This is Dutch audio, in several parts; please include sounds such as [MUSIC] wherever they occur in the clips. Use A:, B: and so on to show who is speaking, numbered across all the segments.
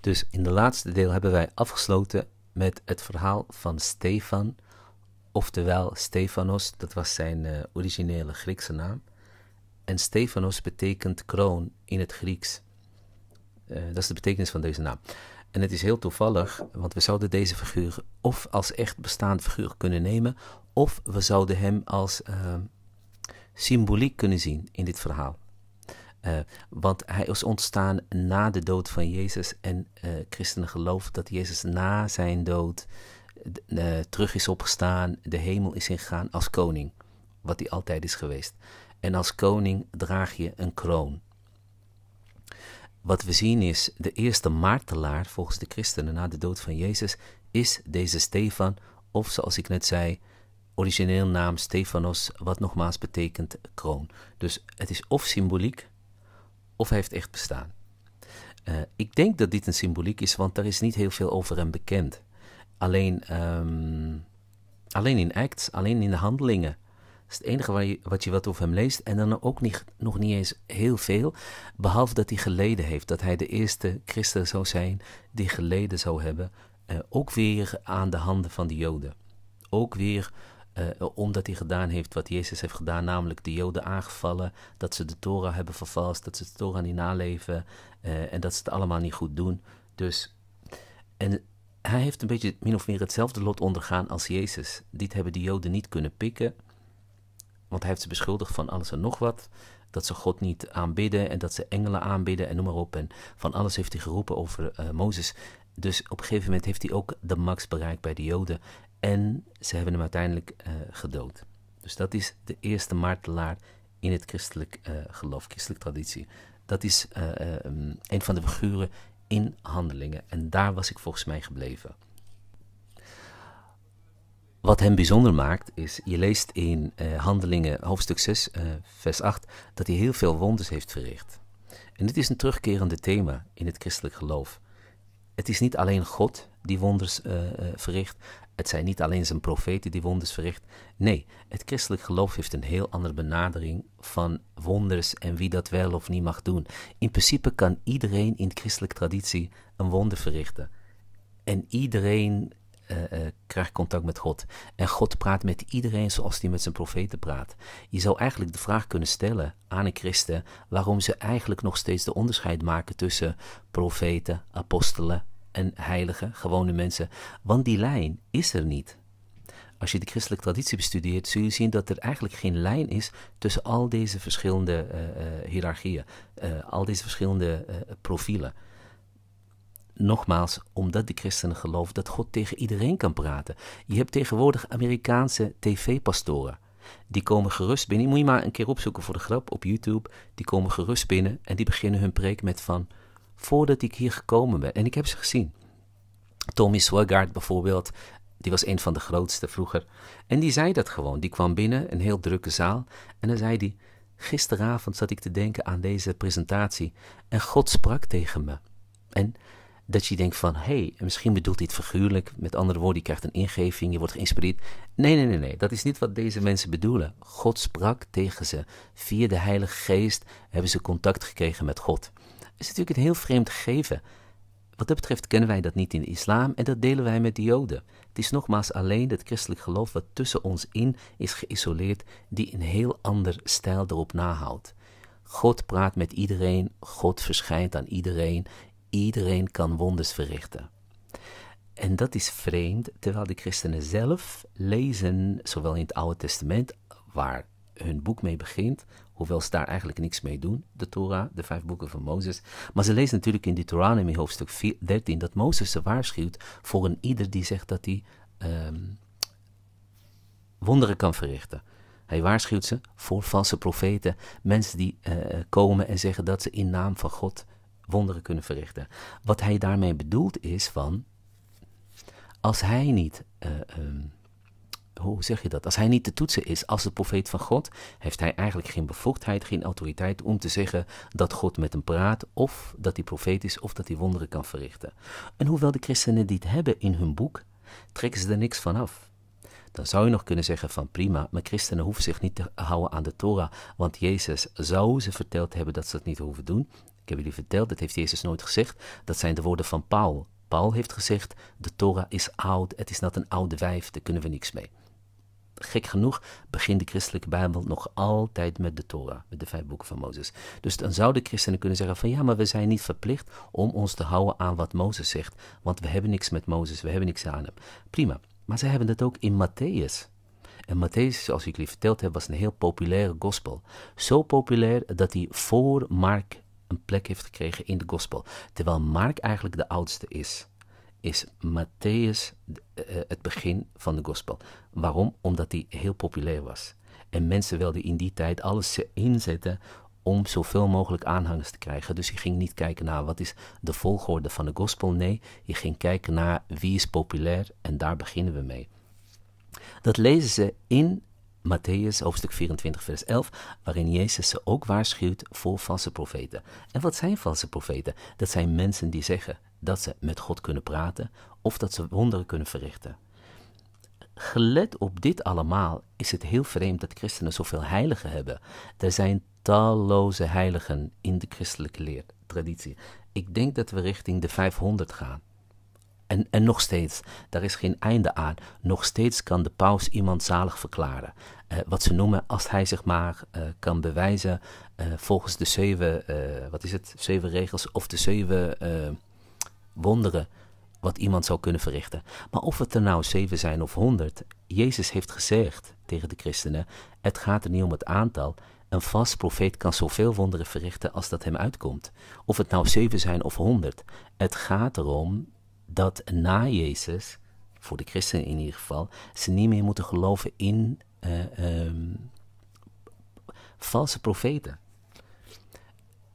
A: Dus in de laatste deel hebben wij afgesloten met het verhaal van Stefan, oftewel Stefanos, dat was zijn eh, originele Griekse naam. En Stefanos betekent kroon in het Grieks. Eh, dat is de betekenis van deze naam. En het is heel toevallig, want we zouden deze figuur of als echt bestaand figuur kunnen nemen, of we zouden hem als ehm, symboliek kunnen zien in dit verhaal. Eh, want hij is ontstaan na de dood van Jezus. En eh, christenen geloven dat Jezus na zijn dood eh, terug is opgestaan, de hemel is ingegaan als koning. Wat hij altijd is geweest. En als koning draag je een kroon. Wat we zien is, de eerste martelaar volgens de christenen na de dood van Jezus is deze Stefan, of zoals ik net zei, origineel naam Stefanos, wat nogmaals betekent kroon. Dus het is of symboliek, of heeft echt bestaan. Eh, ik denk dat dit een symboliek is, want er is niet heel veel over hem bekend. Alleen, ehm, alleen in acts, alleen in de handelingen. Dat is het enige waar je, wat je wat over hem leest. En dan ook niet, nog niet eens heel veel, behalve dat hij geleden heeft. Dat hij de eerste christen zou zijn die geleden zou hebben. Eh, ook weer aan de handen van de Joden. Ook weer eh, eh, omdat hij gedaan heeft wat Jezus heeft gedaan, namelijk de Joden aangevallen, dat ze de Torah hebben vervalst, dat ze de Torah niet naleven eh, en dat ze het allemaal niet goed doen. Dus, en hij heeft een beetje min of meer hetzelfde lot ondergaan als Jezus. Dit hebben de Joden niet kunnen pikken, want hij heeft ze beschuldigd van alles en nog wat. Dat ze God niet aanbidden en dat ze engelen aanbidden en noem maar op. En van alles heeft hij geroepen over uh, Mozes. Dus op een gegeven moment heeft hij ook de max bereikt bij de Joden. En ze hebben hem uiteindelijk eh, gedood. Dus dat is de eerste martelaar in het christelijk uh, geloof, christelijke traditie. Dat is eh, ehm, een van de figuren in handelingen. En daar was ik volgens mij gebleven. Wat hem bijzonder maakt is, je leest in Handelingen hoofdstuk 6, vers 8, dat hij heel veel wonders heeft verricht. En dit is een terugkerende thema in het christelijk geloof. Het is niet alleen God die wonders verricht, het zijn niet alleen zijn profeten die wonders verricht. Nee, het christelijk geloof heeft een heel andere benadering van wonders en wie dat wel of niet mag doen. In principe kan iedereen in de christelijke traditie een wonder verrichten. En iedereen eh, eh, krijgt contact met God. En God praat met iedereen zoals hij met zijn profeten praat. Je zou eigenlijk de vraag kunnen stellen aan een christen waarom ze eigenlijk nog steeds de onderscheid maken tussen profeten, apostelen, en heilige, gewone mensen, want die lijn is er niet. Als je de christelijke traditie bestudeert, zul je zien dat er eigenlijk geen lijn is tussen al deze verschillende eh, eh, hiërarchieën, eh, al deze verschillende profielen. Nogmaals, omdat de christenen geloven dat God tegen iedereen kan praten. Je hebt tegenwoordig Amerikaanse tv-pastoren. Die komen gerust binnen. Moet je maar een keer opzoeken voor de grap op YouTube. Die komen gerust binnen en die beginnen hun preek met van voordat ik hier gekomen ben. En ik heb ze gezien. Tommy Swaggart bijvoorbeeld, die was een van de grootste vroeger. En die zei dat gewoon. Die kwam binnen, een heel drukke zaal. En dan zei hij: Gisteravond zat ik te denken aan deze presentatie. En God sprak tegen me. En dat je denkt van, hé, hey, misschien bedoelt dit figuurlijk. Met andere woorden, je krijgt een ingeving, je wordt geïnspireerd. Nee, nee, nee, nee. Dat is niet wat deze mensen bedoelen. God sprak tegen ze. Via de Heilige Geest hebben ze contact gekregen met God is natuurlijk een heel vreemd gegeven. Wat dat betreft kennen wij dat niet in de islam en dat delen wij met de joden. Het is nogmaals alleen het christelijk geloof wat tussen ons in is geïsoleerd, die een heel ander stijl erop nahoudt. God praat met iedereen, God verschijnt aan iedereen, iedereen kan wonders verrichten. En dat is vreemd, terwijl de christenen zelf lezen, zowel in het Oude Testament, waar hun boek mee begint, hoewel ze daar eigenlijk niks mee doen, de Torah, de vijf boeken van Mozes. Maar ze leest natuurlijk in Deuteronomy hoofdstuk 13 dat Mozes ze waarschuwt voor een ieder die zegt dat hij ehm, wonderen kan verrichten. Hij waarschuwt ze voor valse profeten, mensen die eh, komen en zeggen dat ze in naam van God wonderen kunnen verrichten. Wat hij daarmee bedoelt is van, als hij niet eh, ehm, hoe zeg je dat? Als hij niet te toetsen is als de profeet van God, heeft hij eigenlijk geen bevoegdheid, geen autoriteit om te zeggen dat God met hem praat, of dat hij profeet is, of dat hij wonderen kan verrichten. En hoewel de christenen dit hebben in hun boek, trekken ze er niks van af. Dan zou je nog kunnen zeggen van prima, maar christenen hoeven zich niet te houden aan de Torah, want Jezus zou ze verteld hebben dat ze dat niet hoeven doen. Ik heb jullie verteld, dat heeft Jezus nooit gezegd. Dat zijn de woorden van Paul. Paul heeft gezegd: de Torah is oud, het is net een oude wijf, daar kunnen we niks mee gek genoeg begint de christelijke Bijbel nog altijd met de Torah, met de vijf boeken van Mozes. Dus dan zouden christenen kunnen zeggen van ja, maar we zijn niet verplicht om ons te houden aan wat Mozes zegt, want we hebben niks met Mozes, we hebben niks aan hem. Prima, maar ze hebben dat ook in Matthäus. En Matthäus, zoals ik jullie verteld heb, was een heel populaire gospel. Zo populair dat hij voor Mark een plek heeft gekregen in de gospel. Terwijl Mark eigenlijk de oudste is is Matthäus eh, eh, het begin van de gospel. Waarom? Omdat die heel populair was. En mensen wilden in die tijd alles inzetten om zoveel mogelijk aanhangers te krijgen. Dus je ging niet kijken naar wat is de volgorde van de gospel. Nee, je ging kijken naar wie is populair en daar beginnen we mee. Dat lezen ze in Matthäus hoofdstuk 24, vers 11, waarin Jezus ze ook waarschuwt voor valse profeten. En wat zijn valse profeten? Dat zijn mensen die zeggen dat ze met God kunnen praten of dat ze wonderen kunnen verrichten. Gelet op dit allemaal is het heel vreemd dat christenen zoveel heiligen hebben. Er zijn talloze heiligen in de christelijke leertraditie. Ik denk dat we richting de 500 gaan. En, nog steeds, daar is geen einde aan. Nog steeds kan de paus iemand zalig verklaren. Eh, wat ze noemen als hij zich maar eh, kan bewijzen eh, volgens de zeven, wat is het, zeven regels of de zeven wonderen wat iemand zou kunnen verrichten. Maar of het er nou zeven zijn of honderd, Jezus heeft gezegd tegen de christenen, het gaat er niet om het aantal, een vast profeet kan zoveel wonderen verrichten als dat hem uitkomt. Of het nou zeven zijn of honderd. Het gaat erom dat na Jezus, voor de christenen in ieder geval, ze niet meer moeten geloven in eh, ehm, valse profeten.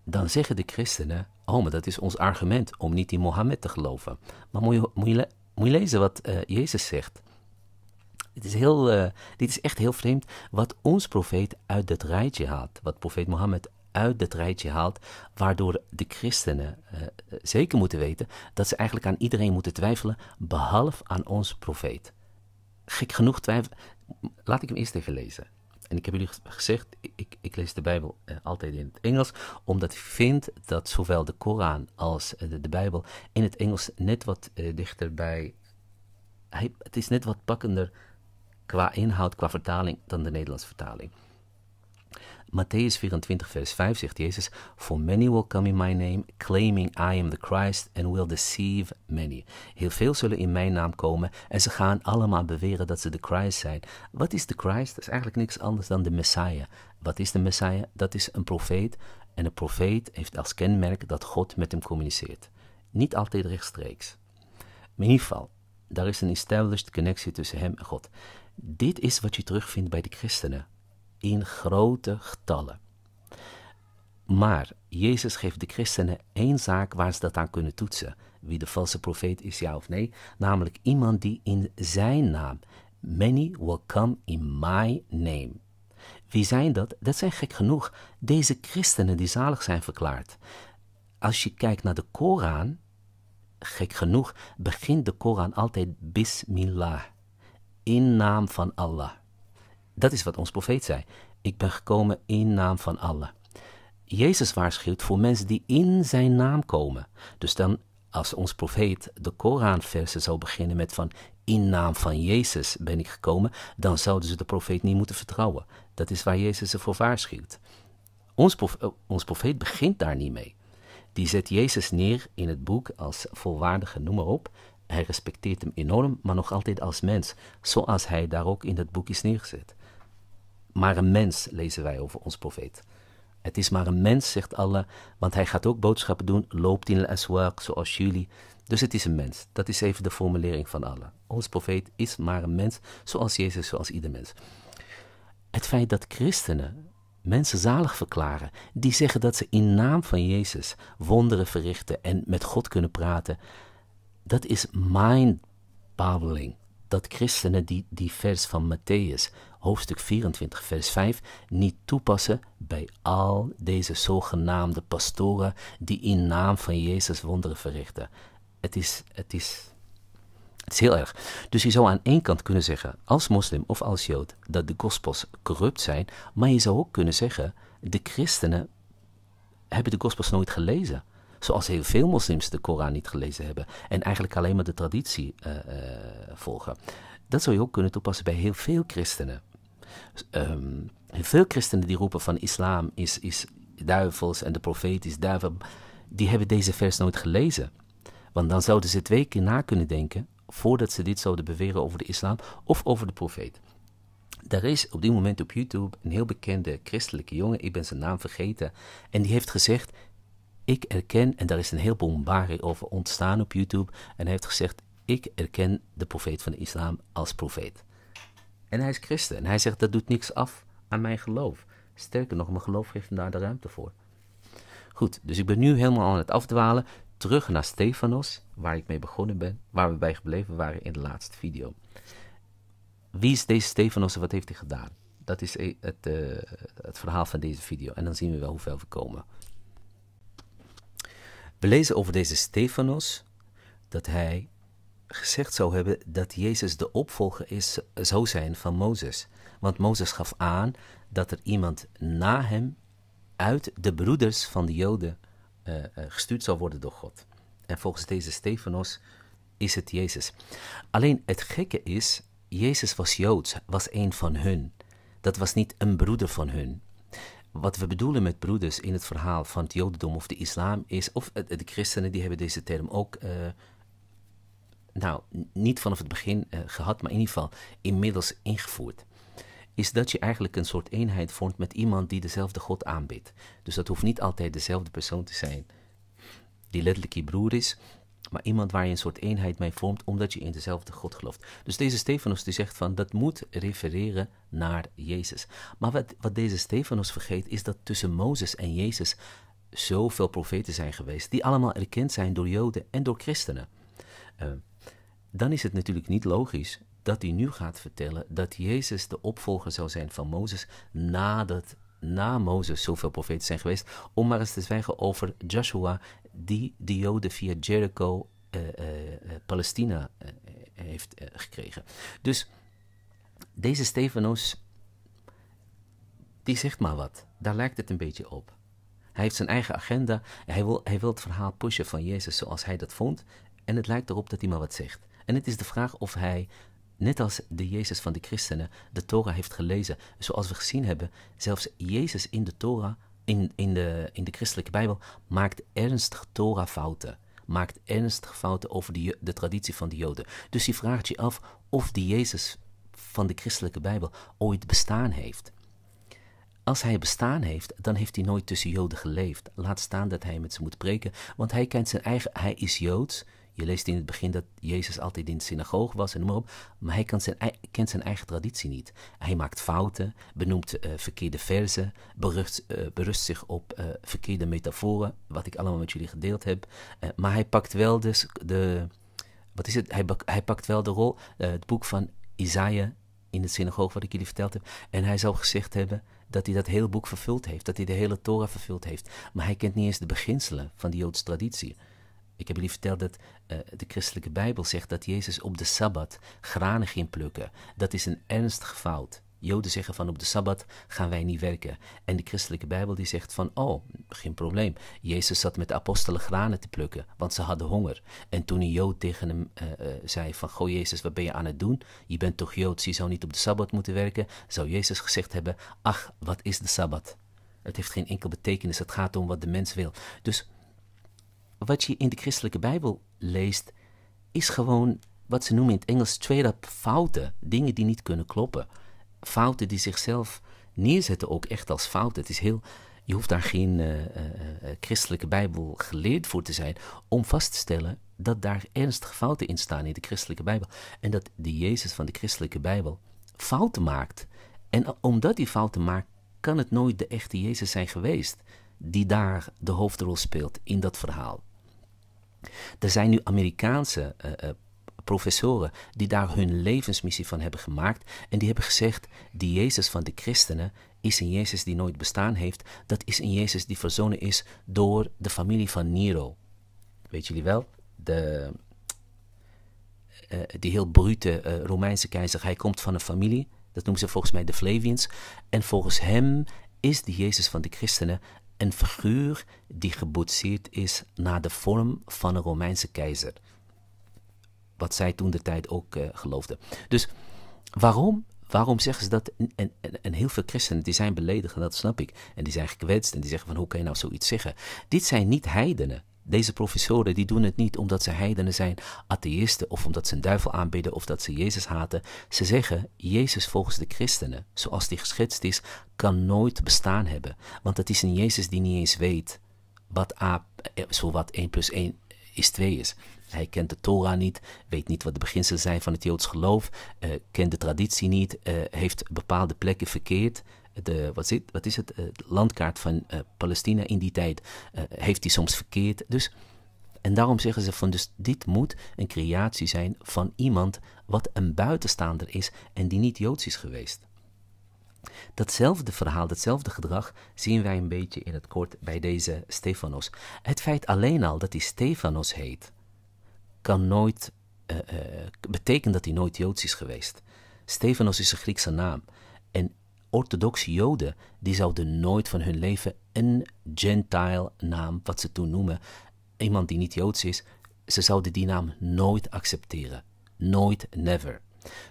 A: Dan zeggen de christenen, oh, maar dat is ons argument om niet in Mohammed te geloven. Maar moet je, moet je, moet je lezen wat eh, Jezus zegt. Het is heel, eh, dit is echt heel vreemd wat ons profeet uit dat rijtje haalt. Wat profeet Mohammed uit dat rijtje haalt, waardoor de christenen eh, zeker moeten weten dat ze eigenlijk aan iedereen moeten twijfelen, behalve aan ons profeet. Gek genoeg twijfel. Laat ik hem eerst even lezen. En ik heb jullie gezegd, ik, ik lees de Bijbel eh, altijd in het Engels, omdat ik vind dat zowel de Koran als eh, de, Bijbel in het Engels net wat dichterbij. Hij, het is net wat pakkender qua inhoud, qua vertaling, dan de Nederlandse vertaling. Matthäus 24, vers 5 zegt Jezus: For many will come in my name, claiming I am the Christ, and will deceive many. Heel veel zullen in mijn naam komen en ze gaan allemaal beweren dat ze de Christ zijn. Wat is de Christ? Dat is eigenlijk niks anders dan de Messiah. Wat is de Messiah? Dat is een profeet. En een profeet heeft als kenmerk dat God met hem communiceert. Niet altijd rechtstreeks. Maar in ieder geval, daar is een established connectie tussen hem en God. Dit is wat je terugvindt bij de christenen in grote getallen. Maar Jezus geeft de christenen één zaak waar ze dat aan kunnen toetsen. Wie de valse profeet is, ja of nee. Namelijk iemand die in zijn naam. Many will come in my name. Wie zijn dat? Dat zijn gek genoeg deze christenen die zalig zijn verklaard. Als je kijkt naar de Koran, gek genoeg begint de Koran altijd Bismillah, in naam van Allah. Dat is wat ons profeet zei. Ik ben gekomen in naam van Allah. Jezus waarschuwt voor mensen die in zijn naam komen. Dus dan, als ons profeet de Koranversen zou beginnen met van in naam van Jezus ben ik gekomen, dan zouden ze de profeet niet moeten vertrouwen. Dat is waar Jezus ze voor waarschuwt. Ons, eh, ons profeet begint daar niet mee. Die zet Jezus neer in het boek als volwaardige, noem maar op. Hij respecteert hem enorm, maar nog altijd als mens, zoals hij daar ook in dat boek is neergezet maar een mens, lezen wij over ons profeet. Het is maar een mens, zegt Allah, want hij gaat ook boodschappen doen, loopt in al zoals jullie. Dus het is een mens. Dat is even de formulering van Allah. Ons profeet is maar een mens, zoals Jezus, zoals ieder mens. Het feit dat christenen mensen zalig verklaren, die zeggen dat ze in naam van Jezus wonderen verrichten en met God kunnen praten, dat is mind babbling Dat christenen die die vers van Matthäus hoofdstuk 24, vers 5 niet toepassen bij al deze zogenaamde pastoren die in naam van Jezus wonderen verrichten. Het is, het is, het is heel erg. Dus je zou aan één kant kunnen zeggen, als moslim of als jood, dat de gospels corrupt zijn, maar je zou ook kunnen zeggen, de christenen hebben de gospels nooit gelezen. Zoals heel veel moslims de Koran niet gelezen hebben. En eigenlijk alleen maar de traditie eh, eh, volgen. Dat zou je ook kunnen toepassen bij heel veel christenen. Ehm, veel christenen die roepen van islam is, is duivels en de profeet is duivel, die hebben deze vers nooit gelezen. Want dan zouden ze twee keer na kunnen denken voordat ze dit zouden beweren over de islam of over de profeet. Er is op dit moment op YouTube een heel bekende christelijke jongen, ik ben zijn naam vergeten, en die heeft gezegd: Ik erken, en daar is een heel bombarie over ontstaan op YouTube, en hij heeft gezegd: Ik erken de profeet van de islam als profeet. En hij is christen. En hij zegt, dat doet niks af aan mijn geloof. Sterker nog, mijn geloof geeft hem daar de ruimte voor. Goed, dus ik ben nu helemaal aan het afdwalen. Terug naar Stefanos, waar ik mee begonnen ben, waar we bij gebleven waren in de laatste video. Wie is deze Stefanos en wat heeft hij gedaan? Dat is eh, het, eh, het verhaal van deze video. En dan zien we wel hoe ver we komen. We lezen over deze Stefanos dat hij gezegd zou hebben dat Jezus de opvolger is, zou zijn van Mozes. Want Mozes gaf aan dat er iemand na hem uit de broeders van de Joden eh, eh, gestuurd zou worden door God. En volgens deze Stefanos is het Jezus. Alleen het gekke is, Jezus was Joods, was een van hun. Dat was niet een broeder van hun. Wat we bedoelen met broeders in het verhaal van het Jodendom of de islam is, of de christenen die hebben deze term ook uh, nou niet vanaf het begin eh, gehad, maar in ieder geval inmiddels ingevoerd, is dat je eigenlijk een soort eenheid vormt met iemand die dezelfde God aanbidt. Dus dat hoeft niet altijd dezelfde persoon te zijn die letterlijk je broer is, maar iemand waar je een soort eenheid mee vormt omdat je in dezelfde God gelooft. Dus deze Stefanus die zegt van dat moet refereren naar Jezus. Maar wat, wat deze Stefanus vergeet is dat tussen Mozes en Jezus zoveel profeten zijn geweest die allemaal erkend zijn door Joden en door christenen. Uh, dan is het natuurlijk niet logisch dat hij nu gaat vertellen dat Jezus de opvolger zou zijn van Mozes nadat na Mozes zoveel profeten zijn geweest, om maar eens te zwijgen over Joshua, die de Joden via Jericho eh, eh, eh, Palestina heeft gekregen. Dus deze Stefanos, die zegt maar wat. Daar lijkt het een beetje op. Hij heeft zijn eigen agenda. Hij wil, hij wil het verhaal pushen van Jezus zoals hij dat vond. En het lijkt erop dat hij maar wat zegt. En het is de vraag of hij, net als de Jezus van de christenen, de Torah heeft gelezen. Zoals we gezien hebben, zelfs Jezus in de Torah, in, in, de, in de christelijke Bijbel, maakt ernstig Torafouten. fouten Maakt ernstig fouten over de, de traditie van de Joden. Dus je vraagt je af of die Jezus van de christelijke Bijbel ooit bestaan heeft. Als hij bestaan heeft, dan heeft hij nooit tussen Joden geleefd. Laat staan dat hij met ze moet breken, want hij kent zijn eigen, hij is Joods je leest in het begin dat Jezus altijd in de synagoge was en noem maar op. Maar hij zijn, kent zijn eigen traditie niet. Hij maakt fouten, benoemt eh, verkeerde verzen, berust, eh, berust zich op eh, verkeerde metaforen, wat ik allemaal met jullie gedeeld heb. maar hij pakt wel dus de. Wat is het? Hij, hij pakt wel de rol, het boek van Isaiah in de synagoge, wat ik jullie verteld heb. En hij zou gezegd hebben dat hij dat hele boek vervuld heeft, dat hij de hele Torah vervuld heeft. Maar hij kent niet eens de beginselen van die Joodse traditie. Ik heb jullie verteld dat eh, de christelijke Bijbel zegt dat Jezus op de sabbat granen ging plukken. Dat is een ernstig fout. Joden zeggen van op de sabbat gaan wij niet werken. En de christelijke Bijbel die zegt van oh, geen probleem. Jezus zat met de apostelen granen te plukken, want ze hadden honger. En toen een Jood tegen hem eh, eh, zei van goh Jezus, wat ben je aan het doen? Je bent toch Jood, je zou niet op de sabbat moeten werken. Zou Jezus gezegd hebben, ach, wat is de sabbat? Het heeft geen enkel betekenis, het gaat om wat de mens wil. Dus wat je in de christelijke Bijbel leest, is gewoon wat ze noemen in het Engels straight up fouten. Dingen die niet kunnen kloppen. Fouten die zichzelf neerzetten ook echt als fouten. Het is heel, je hoeft daar geen eh, eh, eh, christelijke Bijbel geleerd voor te zijn om vast te stellen dat daar ernstige fouten in staan in de christelijke Bijbel. En dat de Jezus van de christelijke Bijbel fouten maakt. En omdat hij fouten maakt, kan het nooit de echte Jezus zijn geweest die daar de hoofdrol speelt in dat verhaal. Er zijn nu Amerikaanse eh, eh, professoren die daar hun levensmissie van hebben gemaakt en die hebben gezegd: die Jezus van de christenen is een Jezus die nooit bestaan heeft. Dat is een Jezus die verzonnen is door de familie van Nero. Weet jullie wel? De, eh, die heel brute Romeinse keizer. Hij komt van een familie, dat noemen ze volgens mij de Flavians. En volgens hem is die Jezus van de christenen een figuur die geboetseerd is naar de vorm van een Romeinse keizer. Wat zij toen de tijd ook eh, geloofden. Dus waarom Waarom zeggen ze dat? En, en, en, heel veel christenen die zijn beledigd, dat snap ik. En die zijn gekwetst en die zeggen van hoe kan je nou zoiets zeggen? Dit zijn niet heidenen. Deze professoren die doen het niet omdat ze heidenen zijn, atheïsten of omdat ze een duivel aanbidden of dat ze Jezus haten. Ze zeggen, Jezus volgens de christenen, zoals die geschetst is, kan nooit bestaan hebben. Want het is een Jezus die niet eens weet wat, A, eh, wat 1 plus 1 is 2 is. Hij kent de Torah niet, weet niet wat de beginselen zijn van het Joods geloof, eh, kent de traditie niet, eh, heeft bepaalde plekken verkeerd. De, wat, wat is het? Eh, de landkaart van Palestina in die tijd heeft hij soms verkeerd. Dus, en daarom zeggen ze van dus dit moet een creatie zijn van iemand wat een buitenstaander is en die niet Joods is geweest. Datzelfde verhaal, datzelfde gedrag zien wij een beetje in het kort bij deze Stefanos. Het feit alleen al dat hij Stefanos heet, kan nooit uh, dat hij nooit Joods is geweest. Stefanos is een Griekse naam. En orthodoxe Joden, die zouden nooit van hun leven een Gentile naam, wat ze toen noemen, iemand die niet Joods is, ze zouden die naam nooit accepteren. Nooit, never.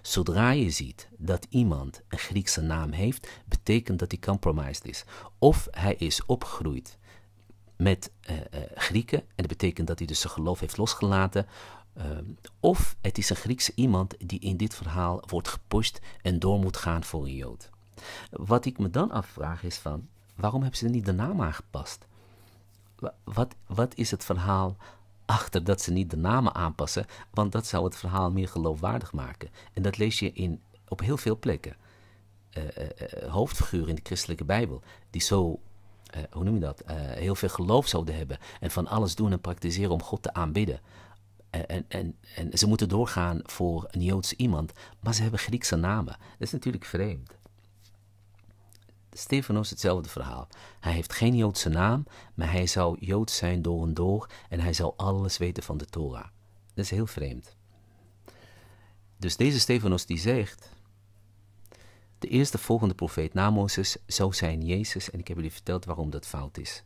A: Zodra je ziet dat iemand een Griekse naam heeft, betekent dat hij compromised is. Of hij is opgegroeid met eh, eh, Grieken. En dat betekent dat hij dus zijn geloof heeft losgelaten. Eh, of het is een Griekse iemand die in dit verhaal wordt gepusht en door moet gaan voor een Jood. Wat ik me dan afvraag is van, waarom hebben ze niet de naam aangepast? Wat, wat is het verhaal achter dat ze niet de namen aanpassen? Want dat zou het verhaal meer geloofwaardig maken. En dat lees je in, op heel veel plekken. Uh, hoofdfiguren in de christelijke Bijbel die zo eh, hoe noem je dat, eh, heel veel geloof zouden hebben en van alles doen en praktiseren om God te aanbidden. En, en, en ze moeten doorgaan voor een Joods iemand, maar ze hebben Griekse namen. Dat is natuurlijk vreemd. Stefanos hetzelfde verhaal. Hij heeft geen Joodse naam, maar hij zou Joods zijn door en door en hij zou alles weten van de Torah. Dat is heel vreemd. Dus deze Stefanos die zegt, de eerste volgende profeet na Mozes zou zijn Jezus en ik heb jullie verteld waarom dat fout is.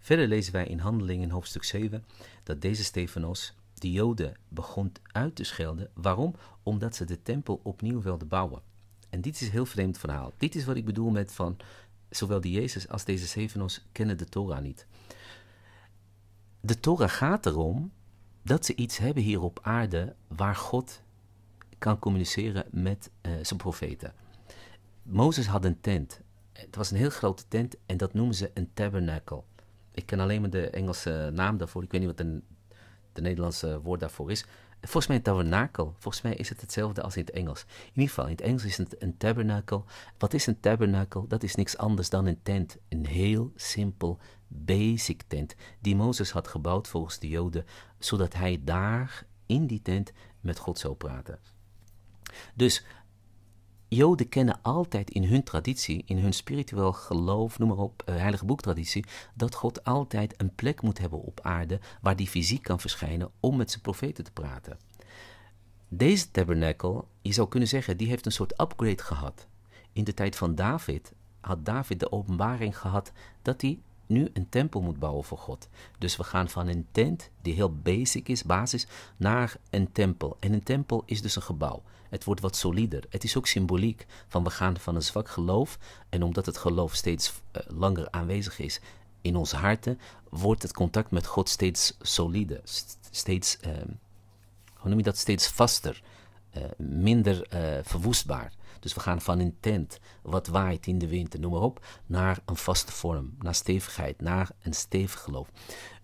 A: Verder lezen wij in Handelingen hoofdstuk 7 dat deze Stefanos de Joden begon uit te schelden. Waarom? Omdat ze de tempel opnieuw wilden bouwen. En dit is een heel vreemd verhaal. Dit is wat ik bedoel met van zowel die Jezus als deze Stefanos kennen de Torah niet. De Torah gaat erom dat ze iets hebben hier op aarde waar God kan communiceren met eh, zijn profeten. Mozes had een tent. Het was een heel grote tent en dat noemen ze een tabernacle. Ik ken alleen maar de Engelse naam daarvoor. Ik weet niet wat de, de Nederlandse woord daarvoor is. Volgens mij een tabernakel. Volgens mij is het hetzelfde als in het Engels. In ieder geval, in het Engels is het een tabernakel. Wat is een tabernakel? Dat is niks anders dan een tent. Een heel simpel, basic tent. Die Mozes had gebouwd volgens de Joden, zodat hij daar in die tent met God zou praten. Dus Joden kennen altijd in hun traditie, in hun spiritueel geloof, noem maar op, eh, heilige boektraditie, dat God altijd een plek moet hebben op aarde waar die fysiek kan verschijnen om met zijn profeten te praten. Deze tabernakel, je zou kunnen zeggen, die heeft een soort upgrade gehad. In de tijd van David had David de openbaring gehad dat hij nu een tempel moet bouwen voor God. Dus we gaan van een tent, die heel basic is, basis, naar een tempel. En een tempel is dus een gebouw. Het wordt wat solider. Het is ook symboliek van we gaan van een zwak geloof. En omdat het geloof steeds eh, langer aanwezig is in onze harten, wordt het contact met God steeds solider. steeds, ehm, hoe noem je dat? Steeds vaster. Eh, minder eh, verwoestbaar. Dus we gaan van een tent, wat waait in de winter, noem maar op, naar een vaste vorm, naar stevigheid, naar een stevig geloof.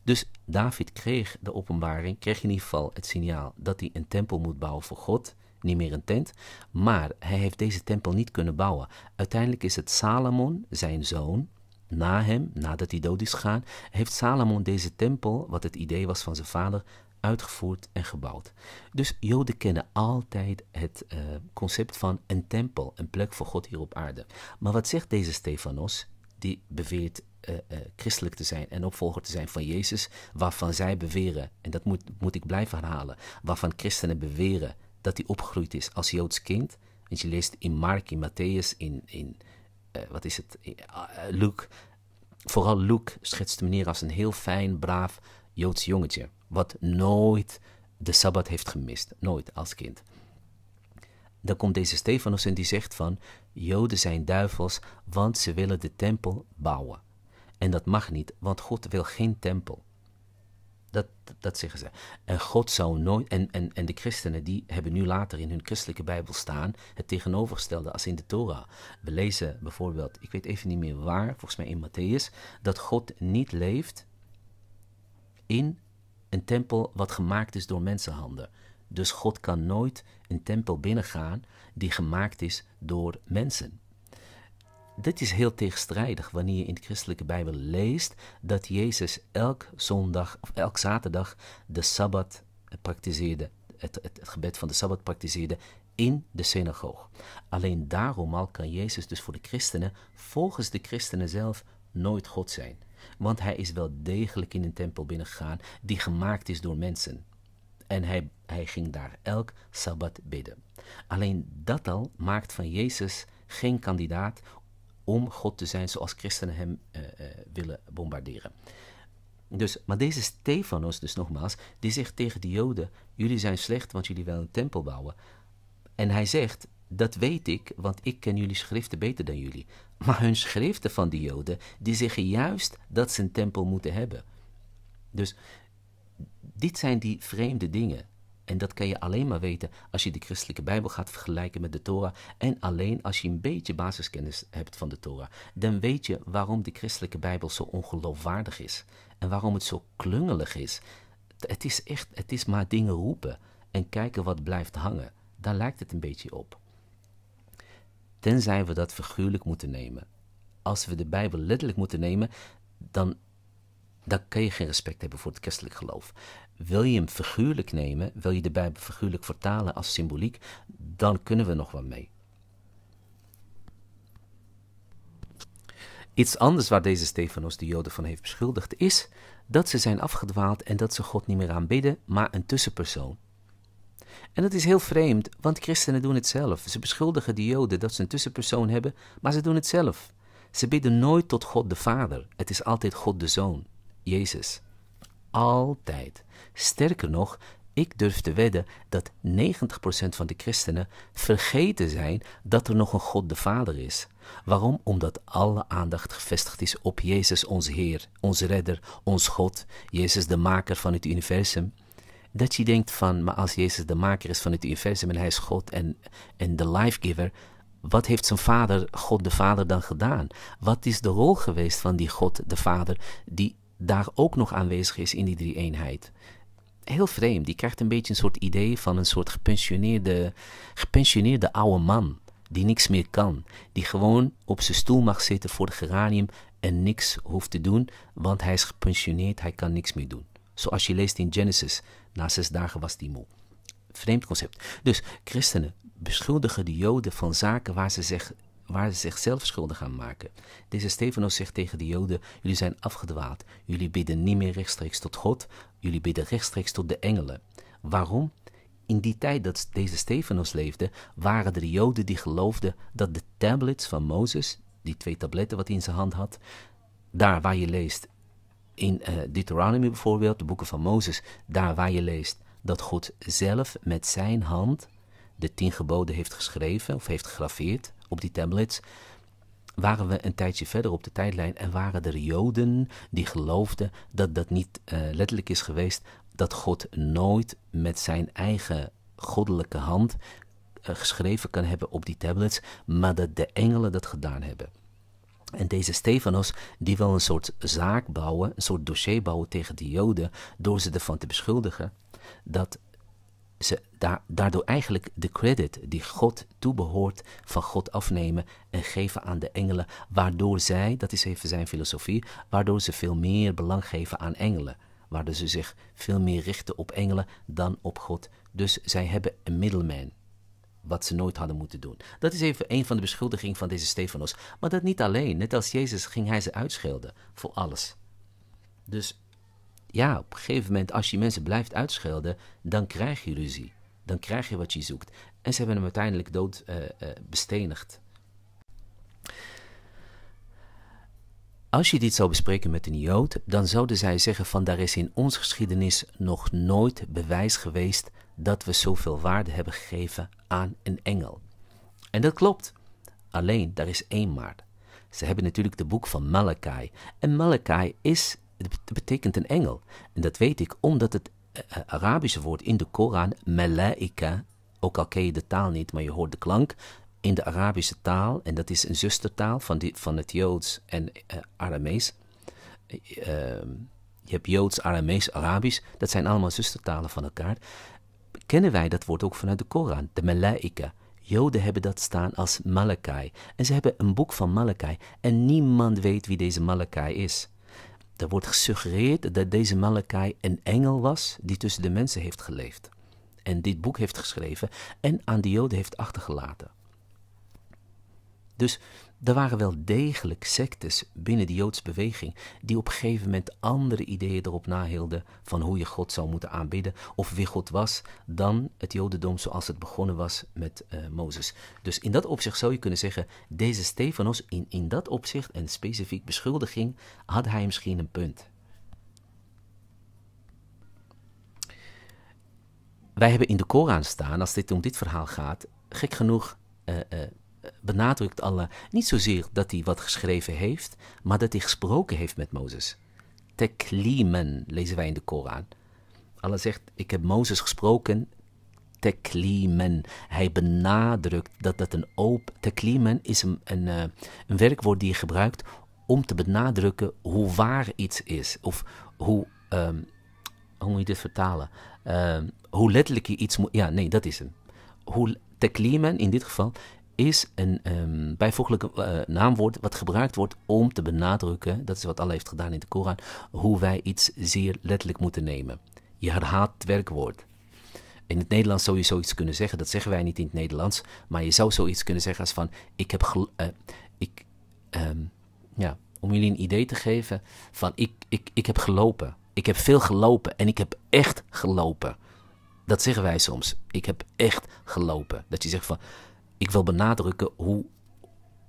A: Dus David kreeg de openbaring, kreeg in ieder geval het signaal dat hij een tempel moet bouwen voor God niet meer een tent. Maar hij heeft deze tempel niet kunnen bouwen. Uiteindelijk is het Salomon, zijn zoon, na hem, nadat hij dood is gegaan, heeft Salomon deze tempel, wat het idee was van zijn vader, uitgevoerd en gebouwd. Dus Joden kennen altijd het eh, concept van een tempel, een plek voor God hier op aarde. Maar wat zegt deze Stefanos, die beweert eh, eh, christelijk te zijn en opvolger te zijn van Jezus, waarvan zij beweren, en dat moet, moet ik blijven herhalen, waarvan christenen beweren dat hij opgegroeid is als Joods kind. Want je leest in Mark, in Matthäus, in, in eh, wat is het, ah, eh, Luke. Vooral Luke schetst de neer als een heel fijn, braaf Joods jongetje. Wat nooit de Sabbat heeft gemist. Nooit als kind. Dan komt deze Stefanus en die zegt van, Joden zijn duivels, want ze willen de tempel bouwen. En dat mag niet, want God wil geen tempel. Dat, dat zeggen ze. En God zou nooit. En, en, en de christenen die hebben nu later in hun christelijke Bijbel staan. het tegenovergestelde als in de Torah. We lezen bijvoorbeeld, ik weet even niet meer waar, volgens mij in Matthäus. dat God niet leeft in een tempel wat gemaakt is door mensenhanden. Dus God kan nooit een tempel binnengaan die gemaakt is door mensen dit is heel tegenstrijdig wanneer je in de christelijke Bijbel leest dat Jezus elk zondag of elk zaterdag de sabbat praktiseerde, het, het, gebed van de sabbat praktiseerde in de synagoog. Alleen daarom al kan Jezus dus voor de christenen, volgens de christenen zelf, nooit God zijn. Want hij is wel degelijk in een tempel binnengegaan die gemaakt is door mensen. En hij, hij ging daar elk sabbat bidden. Alleen dat al maakt van Jezus geen kandidaat om God te zijn zoals christenen hem eh, eh, willen bombarderen. Dus, maar deze Stefanos, dus nogmaals, die zegt tegen de Joden: Jullie zijn slecht, want jullie willen een tempel bouwen. En hij zegt: Dat weet ik, want ik ken jullie schriften beter dan jullie. Maar hun schriften van de Joden, die zeggen juist dat ze een tempel moeten hebben. Dus dit zijn die vreemde dingen en dat kan je alleen maar weten als je de christelijke Bijbel gaat vergelijken met de Torah. En alleen als je een beetje basiskennis hebt van de Torah. Dan weet je waarom de christelijke Bijbel zo ongeloofwaardig is. En waarom het zo klungelig is. Het is echt, het is maar dingen roepen. En kijken wat blijft hangen. Daar lijkt het een beetje op. Tenzij we dat figuurlijk moeten nemen. Als we de Bijbel letterlijk moeten nemen, dan, dan kan je geen respect hebben voor het christelijk geloof. Wil je hem figuurlijk nemen, wil je de Bijbel figuurlijk vertalen als symboliek, dan kunnen we nog wat mee. Iets anders waar deze Stefanos de Joden van heeft beschuldigd is dat ze zijn afgedwaald en dat ze God niet meer aanbidden, maar een tussenpersoon. En dat is heel vreemd, want christenen doen het zelf. Ze beschuldigen de Joden dat ze een tussenpersoon hebben, maar ze doen het zelf. Ze bidden nooit tot God de Vader. Het is altijd God de Zoon, Jezus. Altijd. Sterker nog, ik durf te wedden dat 90% van de christenen vergeten zijn dat er nog een God de Vader is. Waarom? Omdat alle aandacht gevestigd is op Jezus, ons Heer, ons Redder, ons God, Jezus de Maker van het universum. Dat je denkt van, maar als Jezus de Maker is van het universum en Hij is God en, en de Lifegiver, wat heeft zijn vader, God de Vader, dan gedaan? Wat is de rol geweest van die God de Vader die daar ook nog aanwezig is in die drie eenheid? heel vreemd. Die krijgt een beetje een soort idee van een soort gepensioneerde, gepensioneerde oude man. Die niks meer kan. Die gewoon op zijn stoel mag zitten voor de geranium en niks hoeft te doen, want hij is gepensioneerd, hij kan niks meer doen. Zoals je leest in Genesis, na zes dagen was hij moe. Vreemd concept. Dus christenen beschuldigen de Joden van zaken waar ze, zich, waar ze zichzelf schuldig aan maken. Deze Stefanos zegt tegen de Joden: Jullie zijn afgedwaald. Jullie bidden niet meer rechtstreeks tot God, Jullie bidden rechtstreeks tot de engelen. Waarom? In die tijd dat deze Stefano's leefde, waren er Joden die geloofden dat de tablets van Mozes, die twee tabletten wat hij in zijn hand had, daar waar je leest, in uh, Deuteronomy bijvoorbeeld, de boeken van Mozes, daar waar je leest dat God zelf met zijn hand de tien geboden heeft geschreven of heeft gegraveerd op die tablets, waren we een tijdje verder op de tijdlijn en waren er Joden die geloofden dat dat niet eh, letterlijk is geweest, dat God nooit met zijn eigen goddelijke hand eh, geschreven kan hebben op die tablets, maar dat de engelen dat gedaan hebben. En deze Stefanos, die wil een soort zaak bouwen, een soort dossier bouwen tegen de Joden, door ze ervan te beschuldigen dat ze daardoor eigenlijk de credit die God toebehoort van God afnemen en geven aan de engelen, waardoor zij, dat is even zijn filosofie, waardoor ze veel meer belang geven aan engelen, waardoor ze zich veel meer richten op engelen dan op God. Dus zij hebben een middelman, wat ze nooit hadden moeten doen. Dat is even een van de beschuldigingen van deze Stefanos. Maar dat niet alleen, net als Jezus ging hij ze uitschelden voor alles. Dus ja, op een gegeven moment, als je mensen blijft uitschelden, dan krijg je ruzie. Dan krijg je wat je zoekt. En ze hebben hem uiteindelijk dood eh, eh, bestenigd. Als je dit zou bespreken met een Jood, dan zouden zij zeggen van daar is in onze geschiedenis nog nooit bewijs geweest dat we zoveel waarde hebben gegeven aan een engel. En dat klopt. Alleen, daar is één maar. Ze hebben natuurlijk de boek van Malachi. En Malachi is het betekent een engel. En dat weet ik omdat het eh, eh, Arabische woord in de Koran, malaika, ook al ken je de taal niet, maar je hoort de klank, in de Arabische taal, en dat is een zustertaal van, die, van het Joods en eh, Aramees. Ehm, je hebt Joods, Aramees, Arabisch, dat zijn allemaal zustertalen van elkaar. Kennen wij dat woord ook vanuit de Koran, de malaika. Joden hebben dat staan als Malakai. En ze hebben een boek van Malakai. En niemand weet wie deze Malakai is. Er wordt gesuggereerd dat deze Malakai een engel was die tussen de mensen heeft geleefd. En dit boek heeft geschreven en aan de Joden heeft achtergelaten. Dus er waren wel degelijk sectes binnen de Joodse beweging die op een gegeven moment andere ideeën erop nahielden van hoe je God zou moeten aanbidden of wie God was dan het Jodendom zoals het begonnen was met uh, Mozes. Dus in dat opzicht zou je kunnen zeggen, deze Stefanos in, in dat opzicht en specifiek beschuldiging had hij misschien een punt. Wij hebben in de Koran staan, als dit om dit verhaal gaat, gek genoeg uh, benadrukt Allah niet zozeer dat hij wat geschreven heeft, maar dat hij gesproken heeft met Mozes. Teklimen lezen wij in de Koran. Allah zegt: Ik heb Mozes gesproken. Teklimen. Hij benadrukt dat dat een open. Teklimen is een, eh, een, werkwoord die je gebruikt om te benadrukken hoe waar iets is. Of hoe. Ehm, hoe moet je dit vertalen? Ehm, hoe letterlijk je iets moet. Ja, nee, dat is hem. Hoe teklimen in dit geval is een um, bijvoeglijk eh, naamwoord wat gebruikt wordt om te benadrukken, dat is wat Allah heeft gedaan in de Koran, hoe wij iets zeer letterlijk moeten nemen. Je herhaalt het werkwoord. In het Nederlands zou je zoiets kunnen zeggen, dat zeggen wij niet in het Nederlands, maar je zou zoiets kunnen zeggen als van, ik heb, eh, ik, ehm, ja, om jullie een idee te geven van, ik, ik, ik heb gelopen. Ik heb veel gelopen en ik heb echt gelopen. Dat zeggen wij soms. Ik heb echt gelopen. Dat je zegt van, ik wil benadrukken hoe,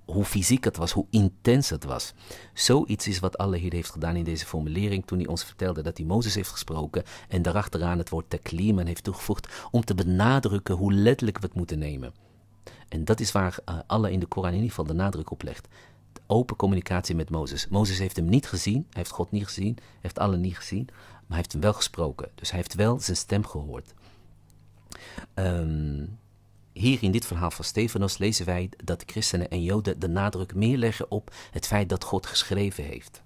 A: hoe fysiek het was, hoe intens het was. Zoiets is wat Allah hier heeft gedaan in deze formulering toen hij ons vertelde dat hij Mozes heeft gesproken en daarachteraan het woord teklimen heeft toegevoegd om te benadrukken hoe letterlijk we het moeten nemen. En dat is waar uh, eh, Allah in de Koran in ieder geval de nadruk op legt. open communicatie met Mozes. Mozes heeft hem niet gezien, hij heeft God niet gezien, hij heeft Allah niet gezien, maar hij heeft hem wel gesproken. Dus hij heeft wel zijn stem gehoord. Um, hier in dit verhaal van Stefanos lezen wij dat christenen en joden de nadruk meer leggen op het feit dat God geschreven heeft.